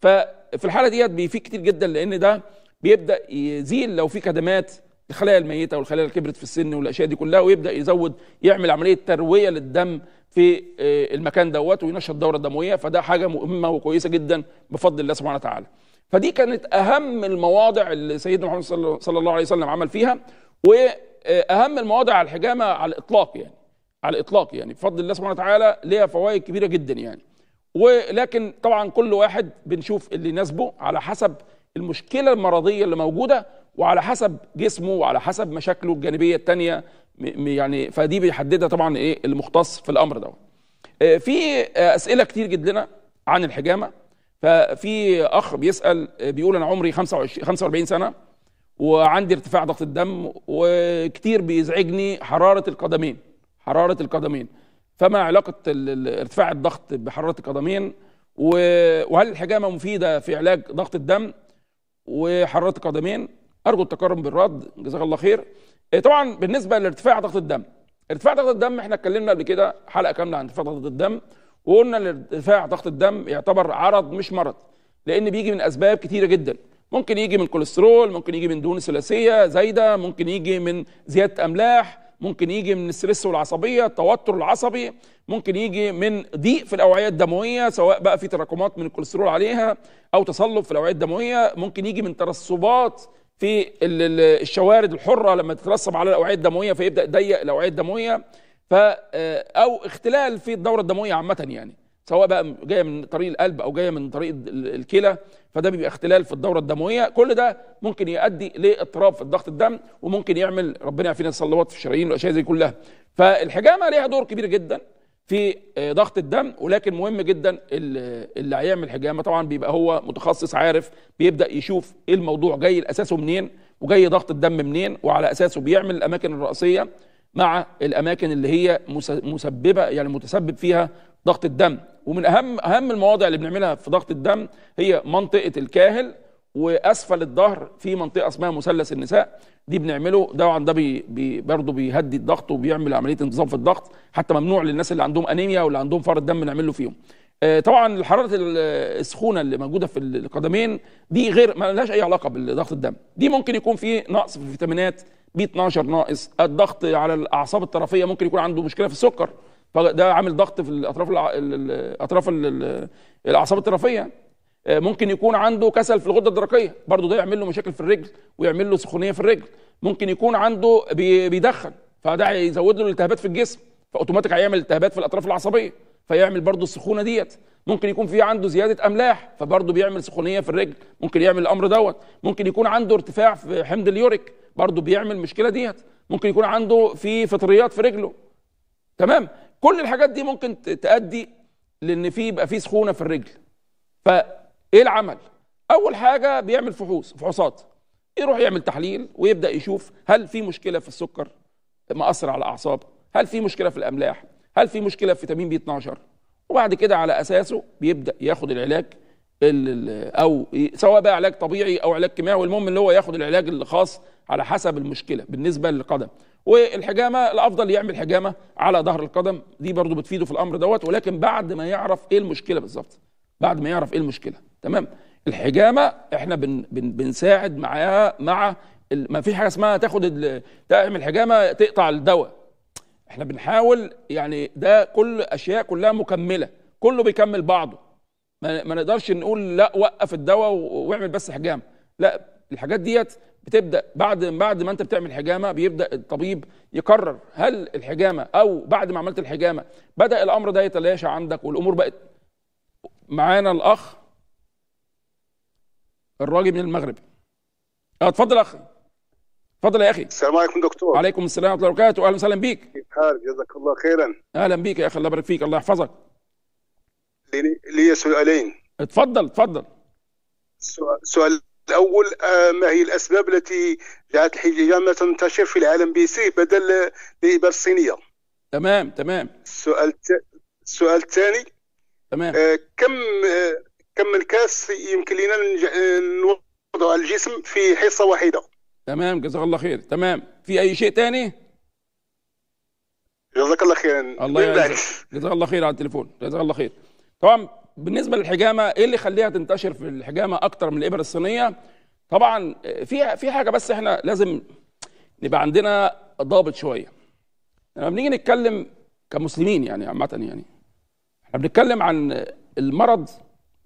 ففي الحاله ديت بيفيد كتير جدا لان ده بيبدا يزيل لو في كدمات الخلايا الميته والخلايا اللي كبرت في السن والاشياء دي كلها ويبدا يزود يعمل عمليه ترويه للدم في آه، المكان دوت وينشط الدوره الدمويه فده حاجه مهمه وكويسه جدا بفضل الله سبحانه وتعالى. فدي كانت اهم المواضع اللي سيدنا محمد صلى الله عليه وسلم عمل فيها واهم المواضع على الحجامه على الاطلاق يعني على الاطلاق يعني بفضل الله سبحانه وتعالى ليها فوائد كبيره جدا يعني. ولكن طبعا كل واحد بنشوف اللي يناسبه على حسب المشكله المرضيه اللي موجوده وعلى حسب جسمه وعلى حسب مشاكله الجانبيه الثانيه يعني فدي بيحددها طبعا ايه المختص في الامر ده آه، في آه، اسئله كتير جدا لنا عن الحجامه ففي اخ بيسال آه، بيقول انا عمري 25 45 سنه وعندي ارتفاع ضغط الدم وكتير بيزعجني حراره القدمين حراره القدمين فما علاقه ارتفاع الضغط بحراره القدمين وهل الحجامه مفيده في علاج ضغط الدم وحراره القدمين ارجو التكرم بالرد جزاك الله خير آه، طبعا بالنسبه لارتفاع ضغط الدم ارتفاع ضغط الدم احنا اتكلمنا قبل كده حلقه كامله عن ارتفاع ضغط الدم وقلنا ان ارتفاع ضغط الدم يعتبر عرض مش مرض لان بيجي من اسباب كتيره جدا ممكن يجي من كوليسترول ممكن يجي من دهون ثلاثيه زايده ممكن يجي من زياده املاح ممكن يجي من الستريس والعصبيه التوتر العصبي ممكن يجي من ضيق في الاوعيه الدمويه سواء بقى في تراكمات من الكوليسترول عليها او تصلب في الاوعيه الدمويه ممكن يجي من ترسبات في الشوارد الحره لما تترسب على الاوعيه الدمويه فيبدا يضيق الاوعيه الدمويه ف آه، او اختلال في الدوره الدمويه عامه يعني سواء بقى جايه من طريق القلب او جايه من طريق الكلى فده بيبقى اختلال في الدوره الدمويه كل ده ممكن يؤدي لاضطراب في ضغط الدم وممكن يعمل ربنا يعافينا الصلوات في الشرايين والاشياء زي كلها فالحجامه ليها دور كبير جدا في آه، ضغط الدم ولكن مهم جدا اللي هيعمل حجامه طبعا بيبقى هو متخصص عارف بيبدا يشوف ايه الموضوع جاي لاساسه منين وجاي ضغط الدم منين وعلى اساسه بيعمل الاماكن الرئيسيه مع الاماكن اللي هي مسببه يعني متسبب فيها ضغط الدم ومن اهم اهم المواضع اللي بنعملها في ضغط الدم هي منطقه الكاهل واسفل الظهر في منطقه اسمها مثلث النساء دي بنعمله ده ده بي بي برضه بيهدي الضغط وبيعمل عمليه انتظام في الضغط حتى ممنوع للناس اللي عندهم انيميا واللي عندهم فرط دم نعمل له فيهم آه، طبعا حراره السخونه اللي موجوده في القدمين دي غير ما لهاش اي علاقه بضغط الدم دي ممكن يكون في نقص في الفيتامينات بي 12 ناقص الضغط على الاعصاب الطرفيه ممكن يكون عنده مشكله في السكر فده عامل ضغط في الاطراف الاطراف الاعصاب الطرفيه آه، ممكن يكون عنده كسل في الغده الدرقيه برضه ده يعمل له مشاكل في الرجل ويعمل له سخونيه في الرجل ممكن يكون عنده بيدخن فده هيزود له الالتهابات في الجسم فاوتوماتيك هيعمل التهابات في الاطراف العصبيه فيعمل برضه السخونه ديت ممكن يكون في عنده زياده املاح فبرضه بيعمل سخونيه في الرجل ممكن يعمل الامر دوت ممكن يكون عنده ارتفاع في حمض اليوريك برضه بيعمل المشكله ديت ممكن يكون عنده في فطريات في رجله تمام كل الحاجات دي ممكن تؤدي لان في يبقى في سخونه في الرجل ف ايه العمل اول حاجه بيعمل فحوص فحوصات يروح يعمل تحليل ويبدا يشوف هل في مشكله في السكر مأثر على الاعصاب هل في مشكله في الاملاح هل في مشكله في فيتامين بي 12 وبعد كده على اساسه بيبدا ياخد العلاج او سواء بقى علاج طبيعي او علاج كيماوي المهم ان هو ياخد العلاج الخاص على حسب المشكله بالنسبه للقدم والحجامه الافضل يعمل حجامه على ظهر القدم دي برضو بتفيده في الامر دوت ولكن بعد ما يعرف ايه المشكله بالظبط بعد ما يعرف ايه المشكله تمام الحجامه احنا بن بن بنساعد معاها مع ما في حاجه اسمها تاخد تعمل حجامه تقطع الدواء احنا بنحاول يعني ده كل اشياء كلها مكمله كله بيكمل بعضه ما, ما نقدرش نقول لا وقف الدواء واعمل بس حجامه لا الحاجات ديت بتبدا بعد بعد ما انت بتعمل حجامه بيبدا الطبيب يقرر هل الحجامه او بعد ما عملت الحجامه بدا الامر ده يتلاشى عندك والامور بقت معانا الاخ الراجل من المغرب اه اتفضل اخ اتفضل يا اخي السلام عليكم دكتور وعليكم السلام ورحمه الله وبركاته اهلا وسهلا بيك كيف حالك جزاك الله خيرا اهلا بيك يا اخي الله يبارك فيك الله يحفظك لي سؤالين اتفضل اتفضل السؤال الاول آه، ما هي الاسباب التي جعلت الحجامه تنتشر في العالم بي سي بدل الابر الصينيه تمام تمام السؤال السؤال الثاني تمام آه كم آه كم الكاس يمكن لنا آه، نوضع الجسم في حصه واحده تمام جزاك الله خير تمام في اي شيء تاني جزاك الله خير الله يجزاك جزاك الله خير على التليفون جزاك الله خير طبعا بالنسبه للحجامه ايه اللي يخليها تنتشر في الحجامه اكتر من الابر الصينيه طبعا آه، في في حاجه بس احنا لازم نبقى عندنا ضابط شويه لما بنيجي نتكلم كمسلمين يعني عامه يعني احنا بنتكلم عن المرض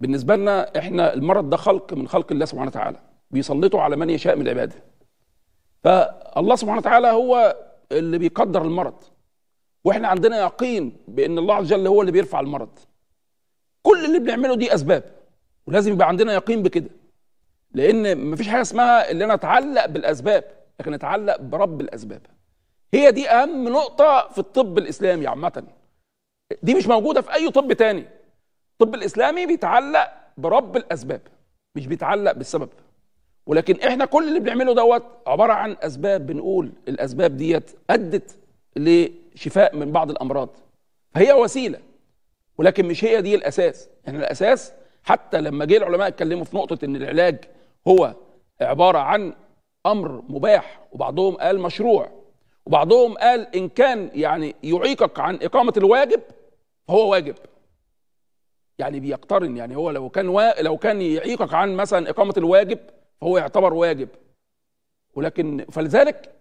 بالنسبة لنا احنا المرض ده خلق من خلق الله سبحانه وتعالى بيسلطه على من يشاء من عباده فالله سبحانه وتعالى هو اللي بيقدر المرض واحنا عندنا يقين بان الله عز وجل هو اللي بيرفع المرض كل اللي بنعمله دي اسباب ولازم يبقى عندنا يقين بكده لان مفيش حاجه اسمها ان انا اتعلق بالاسباب لكن اتعلق برب الاسباب هي دي اهم نقطه في الطب الاسلامي عامه دي مش موجوده في اي طب تاني الطب الاسلامي بيتعلق برب الاسباب مش بيتعلق بالسبب ولكن احنا كل اللي بنعمله دوت عباره عن اسباب بنقول الاسباب ديت ادت لشفاء من بعض الامراض فهي وسيله ولكن مش هي دي الاساس احنا يعني الاساس حتى لما جه العلماء اتكلموا في نقطه ان العلاج هو عباره عن امر مباح وبعضهم قال مشروع وبعضهم قال ان كان يعني يعيقك عن اقامه الواجب هو واجب يعني بيقترن يعني هو لو كان و... لو كان يعيقك عن مثلا اقامه الواجب فهو يعتبر واجب ولكن فلذلك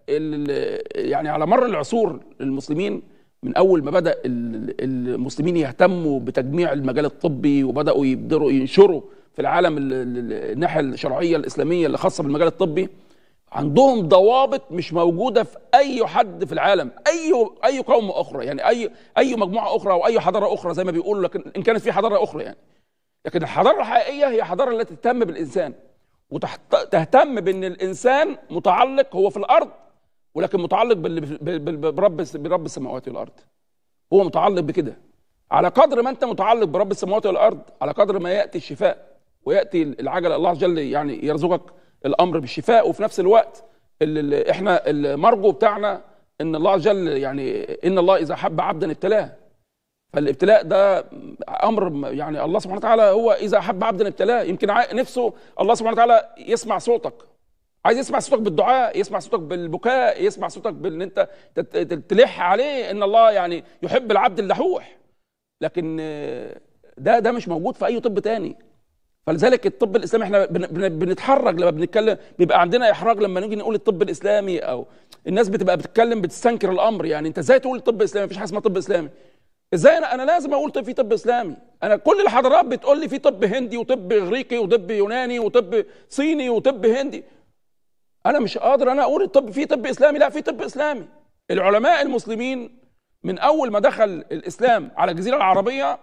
يعني على مر العصور المسلمين من اول ما بدا المسلمين يهتموا بتجميع المجال الطبي وبداوا يبدروا ينشروا في العالم الناحيه الشرعيه الاسلاميه اللي خاصه بالمجال الطبي عندهم ضوابط مش موجوده في اي حد في العالم اي اي قوم اخرى يعني اي اي مجموعه اخرى او اي حضاره اخرى زي ما بيقولوا لكن ان كانت في حضاره اخرى يعني لكن الحضاره الحقيقيه هي الحضاره التي تهتم بالانسان وتهتم بان الانسان متعلق هو في الارض ولكن متعلق برب برب السماوات والارض هو متعلق بكده على قدر ما انت متعلق برب السماوات والارض على قدر ما ياتي الشفاء وياتي العجله الله عز وجل يعني يرزقك الامر بالشفاء وفي نفس الوقت اللي احنا المرجو بتاعنا ان الله جل يعني ان الله اذا حب عبدا ابتلاه فالابتلاء ده امر يعني الله سبحانه وتعالى هو اذا حب عبدا ابتلاه يمكن نفسه الله سبحانه وتعالى يسمع صوتك عايز يسمع صوتك بالدعاء يسمع صوتك بالبكاء يسمع صوتك بان انت تلح عليه ان الله يعني يحب العبد اللحوح لكن ده ده مش موجود في اي طب تاني فلذلك الطب الاسلامي احنا بنتحرج لما بنتكلم بيبقى عندنا احراج لما نيجي نقول الطب الاسلامي او الناس بتبقى بتتكلم بتستنكر الامر يعني انت ازاي تقول طب اسلامي مفيش حاجه اسمها طب اسلامي ازاي انا انا لازم اقول طب في طب اسلامي انا كل الحضارات بتقول لي في طب هندي وطب اغريقي وطب يوناني وطب صيني وطب هندي انا مش قادر انا اقول الطب في طب اسلامي لا في طب اسلامي العلماء المسلمين من اول ما دخل الاسلام على الجزيره العربيه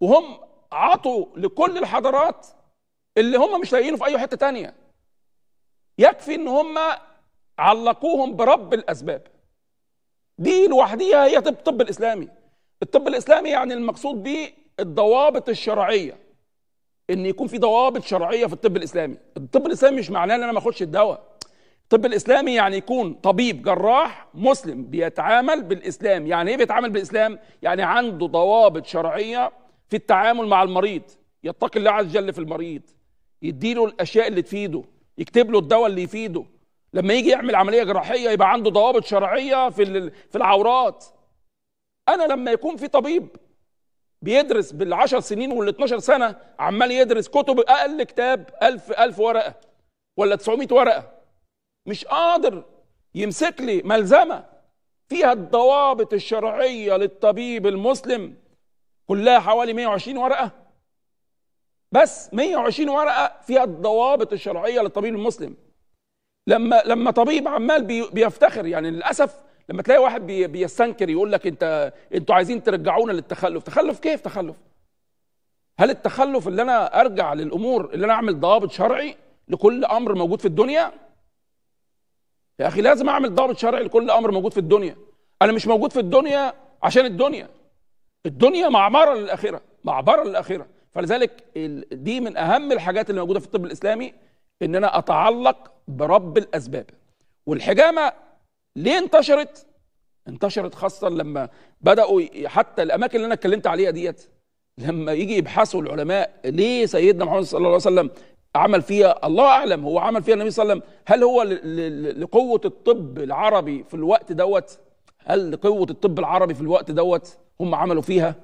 وهم عطوا لكل الحضارات اللي هم مش لاقيينه في اي حته تانية يكفي ان هم علقوهم برب الاسباب دي لوحديها هي طب الطب الاسلامي الطب الاسلامي يعني المقصود بيه الضوابط الشرعيه ان يكون في ضوابط شرعيه في الطب الاسلامي الطب الاسلامي مش معناه ان انا ما اخدش الدواء الطب الاسلامي يعني يكون طبيب جراح مسلم بيتعامل بالاسلام يعني ايه بيتعامل بالاسلام يعني عنده ضوابط شرعيه في التعامل مع المريض يتقي الله عز وجل في المريض يديله الاشياء اللي تفيده يكتب له الدواء اللي يفيده لما يجي يعمل عمليه جراحيه يبقى عنده ضوابط شرعيه في في العورات انا لما يكون في طبيب بيدرس بالعشر سنين وال 12 سنه عمال يدرس كتب اقل كتاب 1000 1000 ورقه ولا 900 ورقه مش قادر يمسك لي ملزمه فيها الضوابط الشرعيه للطبيب المسلم كلها حوالي 120 ورقه بس 120 ورقه فيها الضوابط الشرعيه للطبيب المسلم لما لما طبيب عمال بيفتخر يعني للاسف لما تلاقي واحد بيستنكر يقول لك انت انتوا عايزين ترجعونا للتخلف تخلف كيف تخلف هل التخلف اللي انا ارجع للامور اللي انا اعمل ضوابط شرعي لكل امر موجود في الدنيا يا اخي لازم اعمل ضابط شرعي لكل امر موجود في الدنيا انا مش موجود في الدنيا عشان الدنيا الدنيا معبرة للاخره معبره للاخره فلذلك دي من اهم الحاجات اللي موجوده في الطب الاسلامي ان انا اتعلق برب الاسباب والحجامه ليه انتشرت انتشرت خاصه لما بداوا حتى الاماكن اللي انا اتكلمت عليها ديت لما يجي يبحثوا العلماء ليه سيدنا محمد صلى الله عليه وسلم عمل فيها الله اعلم هو عمل فيها النبي صلى الله عليه وسلم هل هو لقوه الطب العربي في الوقت دوت هل لقوه الطب العربي في الوقت دوت هم عملوا فيها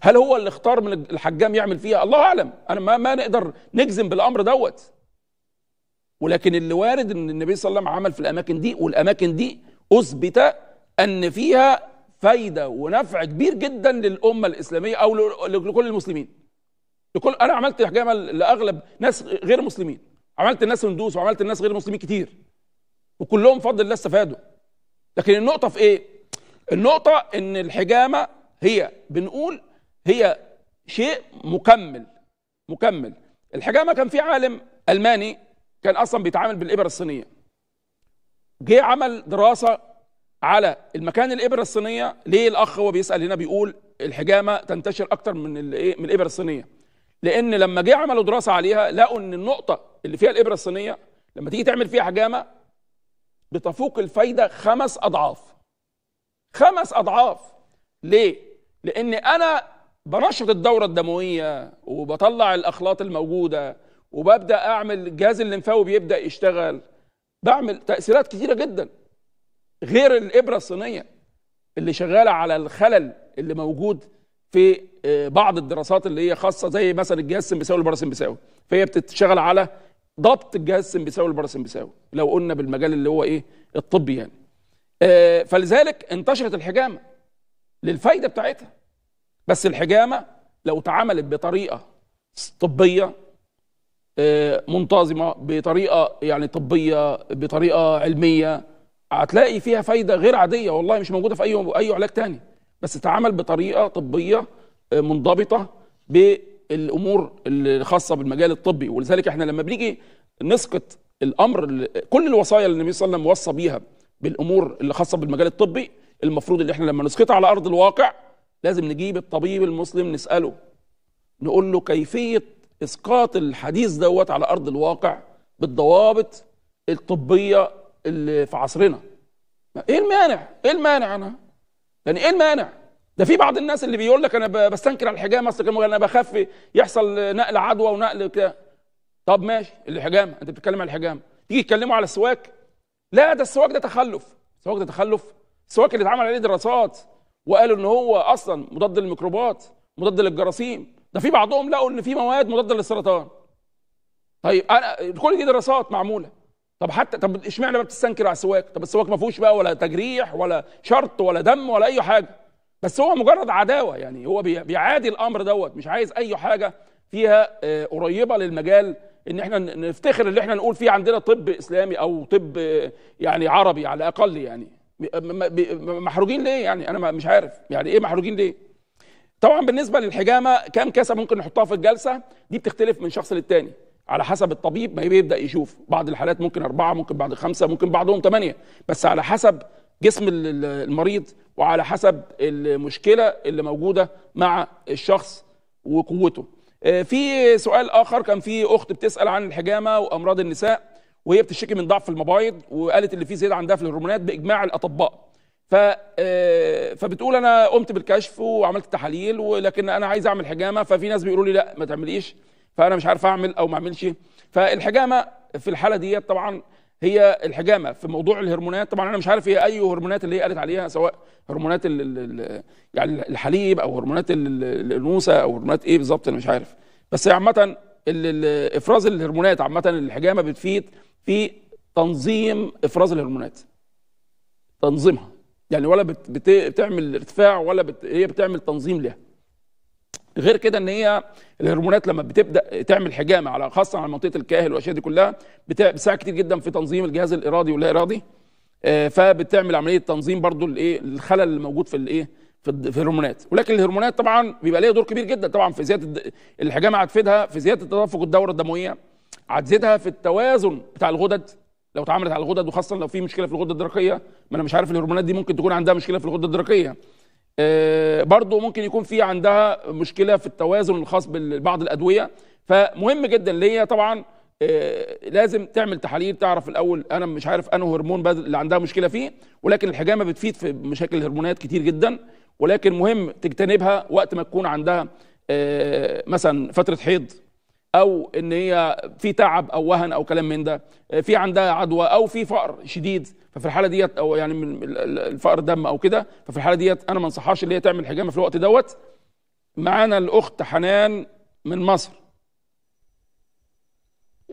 هل هو اللي اختار من الحجام يعمل فيها الله اعلم انا ما, ما نقدر نجزم بالامر دوت ولكن اللي وارد ان النبي صلى الله عليه وسلم عمل في الاماكن دي والاماكن دي اثبت ان فيها فايده ونفع كبير جدا للامه الاسلاميه او لكل المسلمين لكل انا عملت حجامه لاغلب ناس غير مسلمين عملت الناس هندوس وعملت الناس غير مسلمين كتير وكلهم بفضل الله استفادوا لكن النقطه في ايه النقطة إن الحجامة هي بنقول هي شيء مكمل مكمل الحجامة كان في عالم ألماني كان أصلا بيتعامل بالإبر الصينية جه عمل دراسة على المكان الإبر الصينية ليه الأخ هو بيسأل هنا بيقول الحجامة تنتشر أكتر من الإيه من الإبر الصينية لأن لما جه عملوا دراسة عليها لقوا إن النقطة اللي فيها الإبرة الصينية لما تيجي تعمل فيها حجامة بتفوق الفايدة خمس أضعاف خمس اضعاف ليه لان انا بنشط الدوره الدمويه وبطلع الاخلاط الموجوده وببدا اعمل الجهاز الليمفاوي بيبدا يشتغل بعمل تاثيرات كثيره جدا غير الابره الصينيه اللي شغاله على الخلل اللي موجود في آه، بعض الدراسات اللي هي خاصه زي مثلا الجهاز السمبساوي والباراسمبساوي فهي بتشتغل على ضبط الجهاز السمبساوي والباراسمبساوي لو قلنا بالمجال اللي هو ايه الطبي يعني آه، فلذلك انتشرت الحجامه للفايده بتاعتها بس الحجامه لو اتعملت بطريقه طبيه آه، منتظمه بطريقه يعني طبيه بطريقه علميه هتلاقي فيها فايده غير عاديه والله مش موجوده في اي اي علاج تاني بس اتعمل بطريقه طبيه آه، منضبطه بالامور الخاصه بالمجال الطبي ولذلك احنا لما بنيجي نسقط الامر كل الوصايا اللي النبي صلى الله عليه وسلم وصى بيها بالامور اللي خاصه بالمجال الطبي المفروض ان احنا لما نسقطها على ارض الواقع لازم نجيب الطبيب المسلم نساله نقول له كيفيه اسقاط الحديث دوت على ارض الواقع بالضوابط الطبيه اللي في عصرنا ايه المانع ايه المانع انا يعني ايه المانع ده في بعض الناس اللي بيقول لك انا بستنكر على الحجامه اصل انا بخاف يحصل نقل عدوى ونقل كده طب ماشي الحجامه انت بتتكلم على الحجامه تيجي تكلمه على السواك لا ده السواك ده تخلف السواك ده تخلف السواك اللي اتعمل عليه دراسات وقالوا ان هو اصلا مضاد للميكروبات مضاد للجراثيم ده في بعضهم لقوا ان في مواد مضاده للسرطان طيب انا كل دي دراسات معموله طب حتى طب اشمعنى بقى بتستنكر على السواك طب السواك ما فيهوش بقى ولا تجريح ولا شرط ولا دم ولا اي حاجه بس هو مجرد عداوه يعني هو بيعادي الامر دوت مش عايز اي حاجه فيها آه، قريبه للمجال ان احنا نفتخر اللي احنا نقول فيه عندنا طب اسلامي او طب يعني عربي على الاقل يعني محروجين ليه يعني انا مش عارف يعني ايه محروجين ليه طبعا بالنسبه للحجامه كام كاسه ممكن نحطها في الجلسه دي بتختلف من شخص للتاني على حسب الطبيب ما بيبدا يشوف بعض الحالات ممكن أربعة ممكن بعض خمسة ممكن بعضهم ثمانية بس على حسب جسم المريض وعلى حسب المشكله اللي موجوده مع الشخص وقوته آه، في سؤال اخر كان في اخت بتسال عن الحجامه وامراض النساء وهي بتشتكي من ضعف المبايض وقالت اللي فيه زياده عندها في الهرمونات باجماع الاطباء ف آه، فبتقول انا قمت بالكشف وعملت تحاليل ولكن انا عايز اعمل حجامه ففي ناس بيقولوا لي لا ما تعمليش فانا مش عارف اعمل او ما اعملش فالحجامه في الحاله ديت طبعا هي الحجامه في موضوع الهرمونات طبعا انا مش عارف هي اي هرمونات اللي هي قالت عليها سواء هرمونات الـ الـ يعني الحليب او هرمونات الانوثه او هرمونات ايه بالظبط انا مش عارف بس عامه افراز الهرمونات عامه الحجامه بتفيد في تنظيم افراز الهرمونات تنظيمها يعني ولا بت بتعمل ارتفاع ولا بت هي بتعمل تنظيم لها غير كده ان هي الهرمونات لما بتبدا تعمل حجامه على خاصه على منطقه الكاهل والاشياء دي كلها بتساعد كتير جدا في تنظيم الجهاز الارادي واللا ارادي آه، فبتعمل عمليه تنظيم برضو الايه الخلل اللي موجود في الايه في الهرمونات ولكن الهرمونات طبعا بيبقى ليها دور كبير جدا طبعا في زياده الحجامه هتفيدها في زياده تدفق الدوره الدمويه هتزيدها في التوازن بتاع الغدد لو اتعملت على الغدد وخاصه لو في مشكله في الغده الدرقيه ما انا مش عارف الهرمونات دي ممكن تكون عندها مشكله في الغده الدرقيه آه، برضه ممكن يكون في عندها مشكله في التوازن الخاص ببعض الادويه فمهم جدا ليا طبعا آه، لازم تعمل تحاليل تعرف الاول انا مش عارف انه هرمون اللي عندها مشكله فيه ولكن الحجامه بتفيد في مشاكل الهرمونات كتير جدا ولكن مهم تجتنبها وقت ما تكون عندها آه، مثلا فتره حيض او ان هي في تعب او وهن او كلام من ده في عندها عدوى او في فقر شديد ففي الحاله ديت او يعني الفقر دم او كده ففي الحاله ديت انا ما انصحهاش ان هي تعمل حجامه في الوقت دوت معانا الاخت حنان من مصر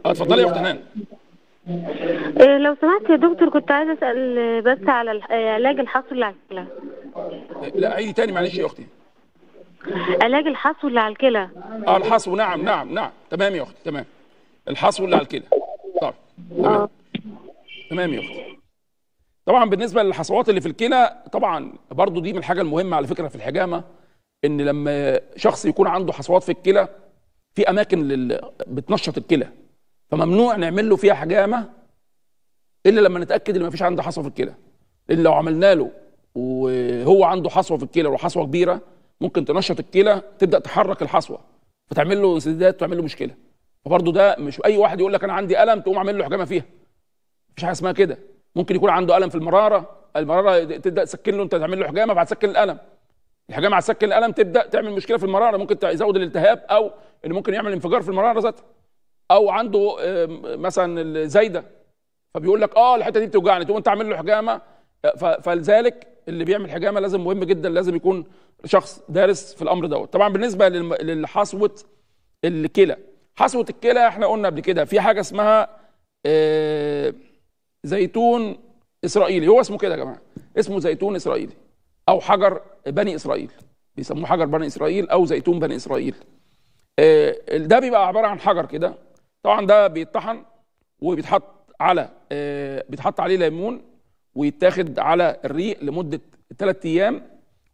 آه، اتفضلي يا اخت حنان آه، لو سمحت يا دكتور كنت عايز اسال بس على آه، علاج الحصر العكلة لا عيدي تاني معلش يا اختي علاج الحصو اللي على الكلى اه الحصو نعم نعم نعم تمام يا اختي تمام الحصو اللي على الكلى طيب تمام آه. تمام يا اختي طبعا بالنسبه للحصوات اللي في الكلى طبعا برضو دي من الحاجه المهمه على فكره في الحجامه ان لما شخص يكون عنده حصوات في الكلى في اماكن لل... بتنشط الكلى فممنوع نعمل له فيها حجامه الا لما نتاكد ان مفيش عنده حصوه في الكلى لان لو عملنا له وهو عنده حصوه في الكلى وحصوه كبيره ممكن تنشط الكلى تبدا تحرك الحصوه فتعمل له انسداد وتعمل له مشكله فبرضه ده مش اي واحد يقول لك انا عندي الم تقوم اعمل له حجامه فيها مش حاجه اسمها كده ممكن يكون عنده الم في المراره المراره تبدا تسكن له انت تعمل له حجامه تسكن الالم الحجامه هتسكن الالم تبدا تعمل مشكله في المراره ممكن يزود الالتهاب او اللي ممكن يعمل انفجار في المراره ذاتها او عنده مثلا الزايده فبيقول لك اه الحته دي بتوجعني تقوم انت عامل له حجامه فلذلك اللي بيعمل حجامه لازم مهم جدا لازم يكون شخص دارس في الامر دوت طبعا بالنسبه لحصوه الكلى حصوه الكلى احنا قلنا قبل كده في حاجه اسمها آه، زيتون اسرائيلي هو اسمه كده يا جماعه اسمه زيتون اسرائيلي او حجر بني اسرائيل بيسموه حجر بني اسرائيل او زيتون بني اسرائيل آه، ده بيبقى عباره عن حجر كده طبعا ده بيتطحن وبيتحط على آه، بيتحط عليه ليمون ويتاخد على الريق لمده ثلاث ايام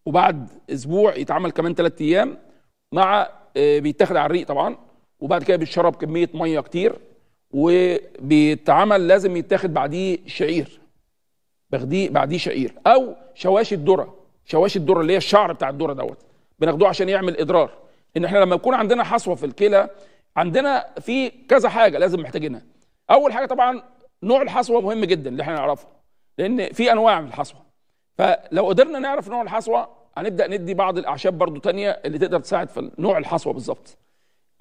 وبعد اسبوع يتعمل كمان ثلاث ايام مع آه، بيتاخد على الريق طبعا وبعد كده بيتشرب كميه ميه كتير وبيتعمل لازم يتاخد بعديه شعير باخديه بعديه شعير او شواشي الذره شواشي الذره اللي هي الشعر بتاع الذره دوت بناخدوه عشان يعمل ادرار ان احنا لما يكون عندنا حصوه في الكلى عندنا في كذا حاجه لازم محتاجينها اول حاجه طبعا نوع الحصوه مهم جدا اللي احنا نعرفه لان في انواع من الحصوه فلو قدرنا نعرف نوع الحصوه هنبدا ندي بعض الاعشاب برضو تانية اللي تقدر تساعد في نوع الحصوه بالظبط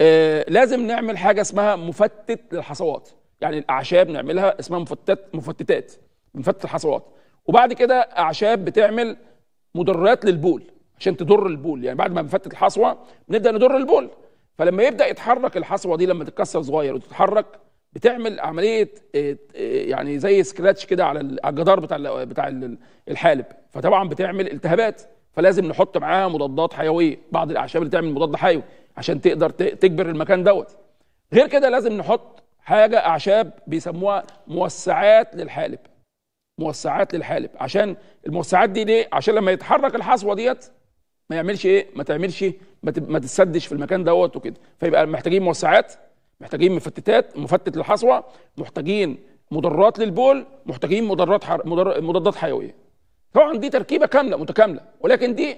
آه لازم نعمل حاجه اسمها مفتت للحصوات يعني الاعشاب نعملها اسمها مفتت مفتتات بنفتت الحصوات وبعد كده اعشاب بتعمل مضرات للبول عشان تضر البول يعني بعد ما بنفتت الحصوه بنبدا ندر البول فلما يبدا يتحرك الحصوه دي لما تتكسر صغير وتتحرك بتعمل عمليه آه، آه، يعني زي سكراتش كده على الجدار بتاع بتاع الحالب فطبعا بتعمل التهابات فلازم نحط معاها مضادات حيويه بعض الاعشاب اللي تعمل مضاد حيوي عشان تقدر تجبر المكان دوت غير كده لازم نحط حاجه اعشاب بيسموها موسعات للحالب موسعات للحالب عشان الموسعات دي ليه عشان لما يتحرك الحصوه ديت ما يعملش ايه ما تعملش ما, ما تتسدش في المكان دوت وكده فيبقى محتاجين موسعات محتاجين مفتتات مفتت للحصوه محتاجين مضرات للبول محتاجين مضرات حر... مضر... مضادات حيويه طبعا دي تركيبه كامله متكامله ولكن دي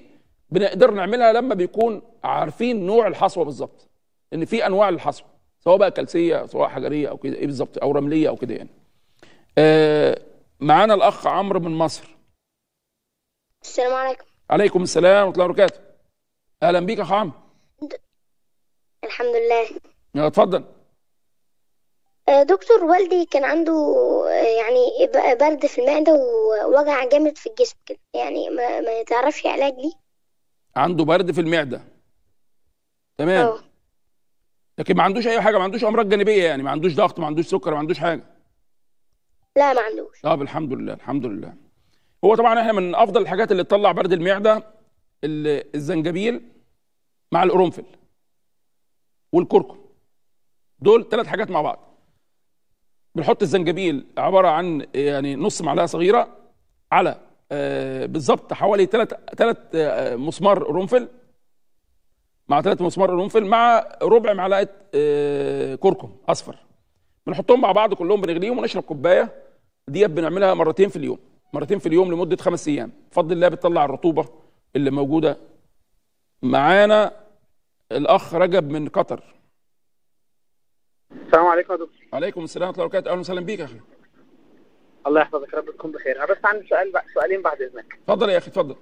بنقدر نعملها لما بيكون عارفين نوع الحصوه بالظبط ان في انواع للحصوه سواء بقى كلسيه سواء حجريه او كده ايه بالظبط او رمليه او كده يعني آه معانا الاخ عمرو من مصر السلام عليكم عليكم السلام ورحمه الله وبركاته اهلا بيك يا اخ عمرو الحمد لله آه، اتفضل آه، دكتور والدي كان عنده آه، يعني برد في المعدة ووجع جامد في الجسم كده يعني ما, ما تعرفش علاج ليه عنده برد في المعدة تمام أوه. لكن ما عندوش اي حاجة ما عندوش امراض جانبية يعني ما عندوش ضغط ما عندوش سكر ما عندوش حاجة لا ما عندوش طب الحمد لله الحمد لله هو طبعا احنا من افضل الحاجات اللي تطلع برد المعدة الزنجبيل مع القرنفل والكركم دول ثلاث حاجات مع بعض بنحط الزنجبيل عباره عن يعني نص معلقه صغيره على آه، بالظبط حوالي ثلاث ثلاث آه، مسمار قرنفل مع ثلاث مسمار قرنفل مع ربع معلقه آه، كركم اصفر بنحطهم مع بعض كلهم بنغليهم ونشرب كوبايه ديت بنعملها مرتين في اليوم مرتين في اليوم لمده خمس ايام بفضل الله بتطلع الرطوبه اللي موجوده معانا الاخ رجب من قطر السلام عليكم يا دكتور وعليكم السلام ورحمه الله وبركاته اهلا وسهلا بيك يا اخي الله يحفظك رب تكون بخير انا بس عندي سؤال بقى سؤالين بعد اذنك اتفضل يا اخي اتفضل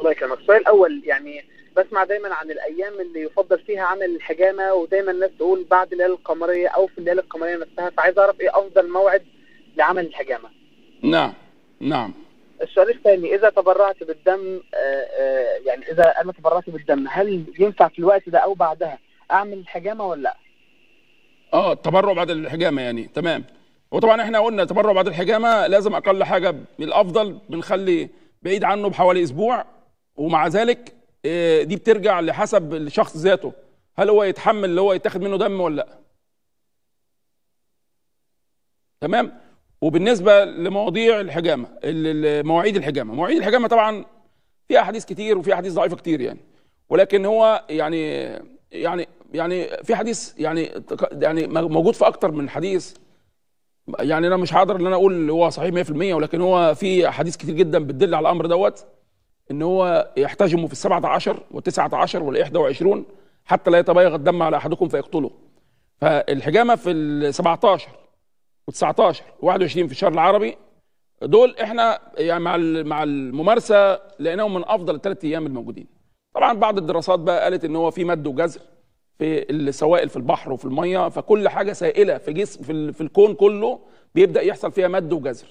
الله يكرمك السؤال الاول يعني بسمع دايما عن الايام اللي يفضل فيها عمل الحجامه ودايما الناس تقول بعد الليالي القمريه او في الليالي القمريه نفسها فعايز اعرف ايه افضل موعد لعمل الحجامه نعم نعم السؤال الثاني اذا تبرعت بالدم آآ آه، آآ آه، يعني اذا انا تبرعت بالدم هل ينفع في الوقت ده او بعدها اعمل الحجامه ولا لا؟ اه التبرع بعد الحجامه يعني تمام وطبعا احنا قلنا التبرع بعد الحجامه لازم اقل حاجه الافضل بنخلي بعيد عنه بحوالي اسبوع ومع ذلك آه، دي بترجع لحسب الشخص ذاته هل هو يتحمل اللي هو يتاخد منه دم ولا لا تمام وبالنسبه لمواضيع الحجامه مواعيد الحجامه مواعيد الحجامه طبعا في احاديث كتير وفي احاديث ضعيفه كتير يعني ولكن هو يعني يعني يعني في حديث يعني يعني موجود في اكتر من حديث يعني انا مش هقدر ان انا اقول هو صحيح 100% ولكن هو في حديث كتير جدا بتدل على الامر دوت ان هو يحتجم في السبعة عشر والتسعة عشر والإحدى وعشرون حتى لا يتبيغ الدم على أحدكم فيقتله فالحجامة في ال17 و19 و21 في الشهر العربي دول احنا يعني مع مع الممارسة لقيناهم من أفضل الثلاث أيام الموجودين طبعا بعض الدراسات بقى قالت ان هو في مد وجزر في السوائل في البحر وفي الميه فكل حاجه سائله في جسم في, في الكون كله بيبدا يحصل فيها مد وجزر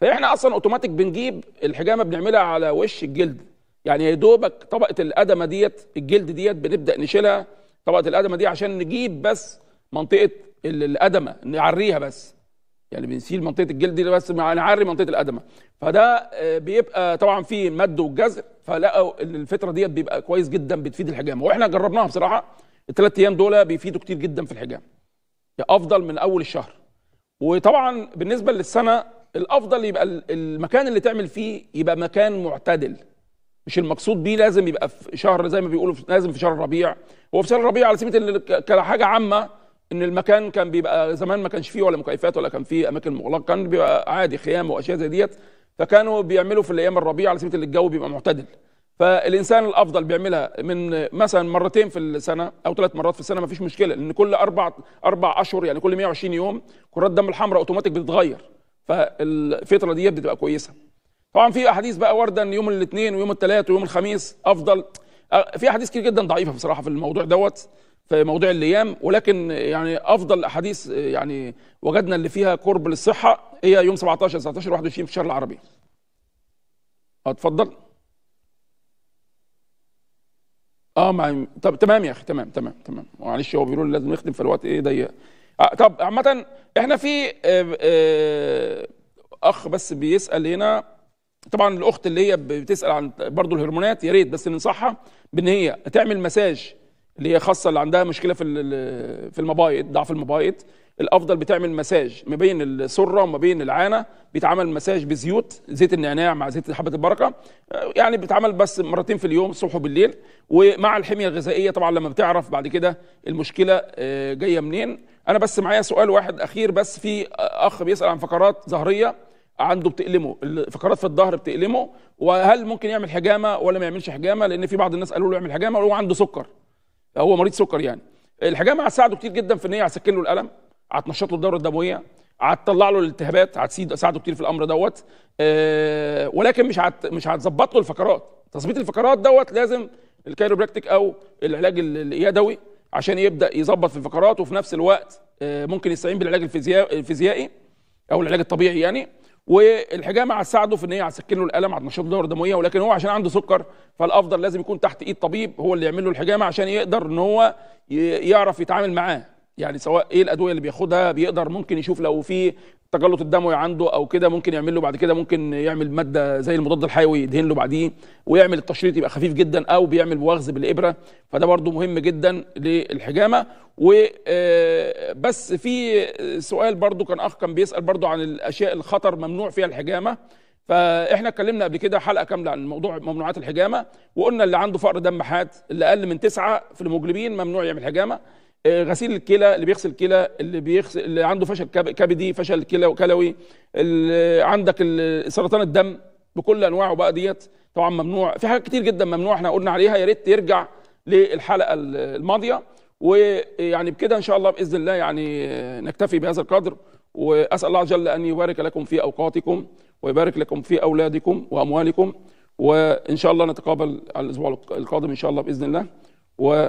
فاحنا اصلا اوتوماتيك بنجيب الحجامه بنعملها على وش الجلد يعني يا دوبك طبقه الادمه ديت الجلد ديت بنبدا نشيلها طبقه الادمه دي عشان نجيب بس منطقه الادمه نعريها بس يعني بنسيل منطقه الجلد دي بس نعري منطقه الادمه فده آه، بيبقى طبعا في مد وجزر فلقوا ان الفتره ديت بيبقى كويس جدا بتفيد الحجامه واحنا جربناها بصراحه الثلاث ايام دول بيفيدوا كتير جدا في الحجامه افضل من اول الشهر وطبعا بالنسبه للسنه الافضل يبقى المكان اللي تعمل فيه يبقى مكان معتدل مش المقصود بيه لازم يبقى في شهر زي ما بيقولوا لازم في شهر ربيع هو في شهر ربيع على سبيل كحاجه عامه ان المكان كان بيبقى زمان ما كانش فيه ولا مكيفات ولا كان فيه اماكن مغلقه كان بيبقى عادي خيام واشياء زي ديت فكانوا بيعملوا في الايام الربيع على سبيل الجو بيبقى معتدل فالانسان الافضل بيعملها من مثلا مرتين في السنه او ثلاث مرات في السنه مفيش مشكله لان كل اربع اربع اشهر يعني كل 120 يوم كرات الدم الحمراء اوتوماتيك بتتغير فالفتره دي بتبقى كويسه طبعا في احاديث بقى ورده ان يوم الاثنين ويوم الثلاث ويوم الخميس افضل في احاديث كتير جدا ضعيفه بصراحه في الموضوع دوت في موضوع الايام ولكن يعني افضل احاديث يعني وجدنا اللي فيها قرب للصحه هي يوم 17 19 21 في الشهر العربي اتفضل اه مع... طب تمام يا اخي تمام تمام تمام معلش هو بيقول لازم نخدم في الوقت ايه ضيق آه طب عامه احنا في آه آه اخ بس بيسال هنا طبعا الاخت اللي هي بتسال عن برضه الهرمونات يا ريت بس ننصحها بان هي تعمل مساج اللي هي خاصه اللي عندها مشكله في في المبايض ضعف المبايض الافضل بتعمل مساج ما بين السره وما بين العانه بيتعمل مساج بزيوت زيت النعناع مع زيت حبه البركه آه، يعني بيتعمل بس مرتين في اليوم الصبح وبالليل ومع الحميه الغذائيه طبعا لما بتعرف بعد كده المشكله آه، جايه منين انا بس معايا سؤال واحد اخير بس في آه، اخ بيسال عن فقرات ظهريه عنده بتألمه الفقرات في الظهر بتألمه وهل ممكن يعمل حجامه ولا ما يعملش حجامه لان في بعض الناس قالوا له يعمل حجامه وهو عنده سكر هو مريض سكر يعني الحجامه هتساعده كتير جدا في ان هي له الالم هتنشط له الدوره الدمويه هتطلع له الالتهابات هتساعده كتير في الامر دوت أه ولكن مش هت مش هتظبط له الفقرات تظبيط الفقرات دوت لازم الكايروبراكتيك او العلاج اليدوي عشان يبدا يظبط في الفقرات وفي نفس الوقت آه، ممكن يستعين بالعلاج الفيزيائي او العلاج الطبيعي يعني والحجامه هتساعده في ان هي هتسكن له الالم هتنشط له الدوره الدمويه ولكن هو عشان عنده سكر فالافضل لازم يكون تحت ايد طبيب هو اللي يعمل له الحجامه عشان يقدر ان هو يعرف يتعامل معاه يعني سواء ايه الادويه اللي بياخدها بيقدر ممكن يشوف لو في تجلط الدموي عنده او كده ممكن يعمل له بعد كده ممكن يعمل ماده زي المضاد الحيوي يدهن له بعديه ويعمل التشريط يبقى خفيف جدا او بيعمل بوغز بالابره فده برده مهم جدا للحجامه و آه، بس في سؤال برده كان اخ كان بيسال برده عن الاشياء الخطر ممنوع فيها الحجامه فاحنا اتكلمنا قبل كده حلقه كامله عن موضوع ممنوعات الحجامه وقلنا اللي عنده فقر دم حاد اللي اقل من تسعه في المجرمين ممنوع يعمل حجامه آه، غسيل الكلى اللي بيغسل الكلى اللي بيغسل اللي عنده فشل كبدي فشل كلى اللي عندك سرطان الدم بكل انواعه بقى ديت طبعا ممنوع في حاجات كتير جدا ممنوع احنا قلنا عليها يا ريت يرجع للحلقه الماضيه ويعني بكده ان شاء الله باذن الله يعني نكتفي بهذا القدر واسال الله جل ان يبارك لكم في اوقاتكم ويبارك لكم في اولادكم واموالكم وان شاء الله نتقابل على الاسبوع القادم ان شاء الله باذن الله و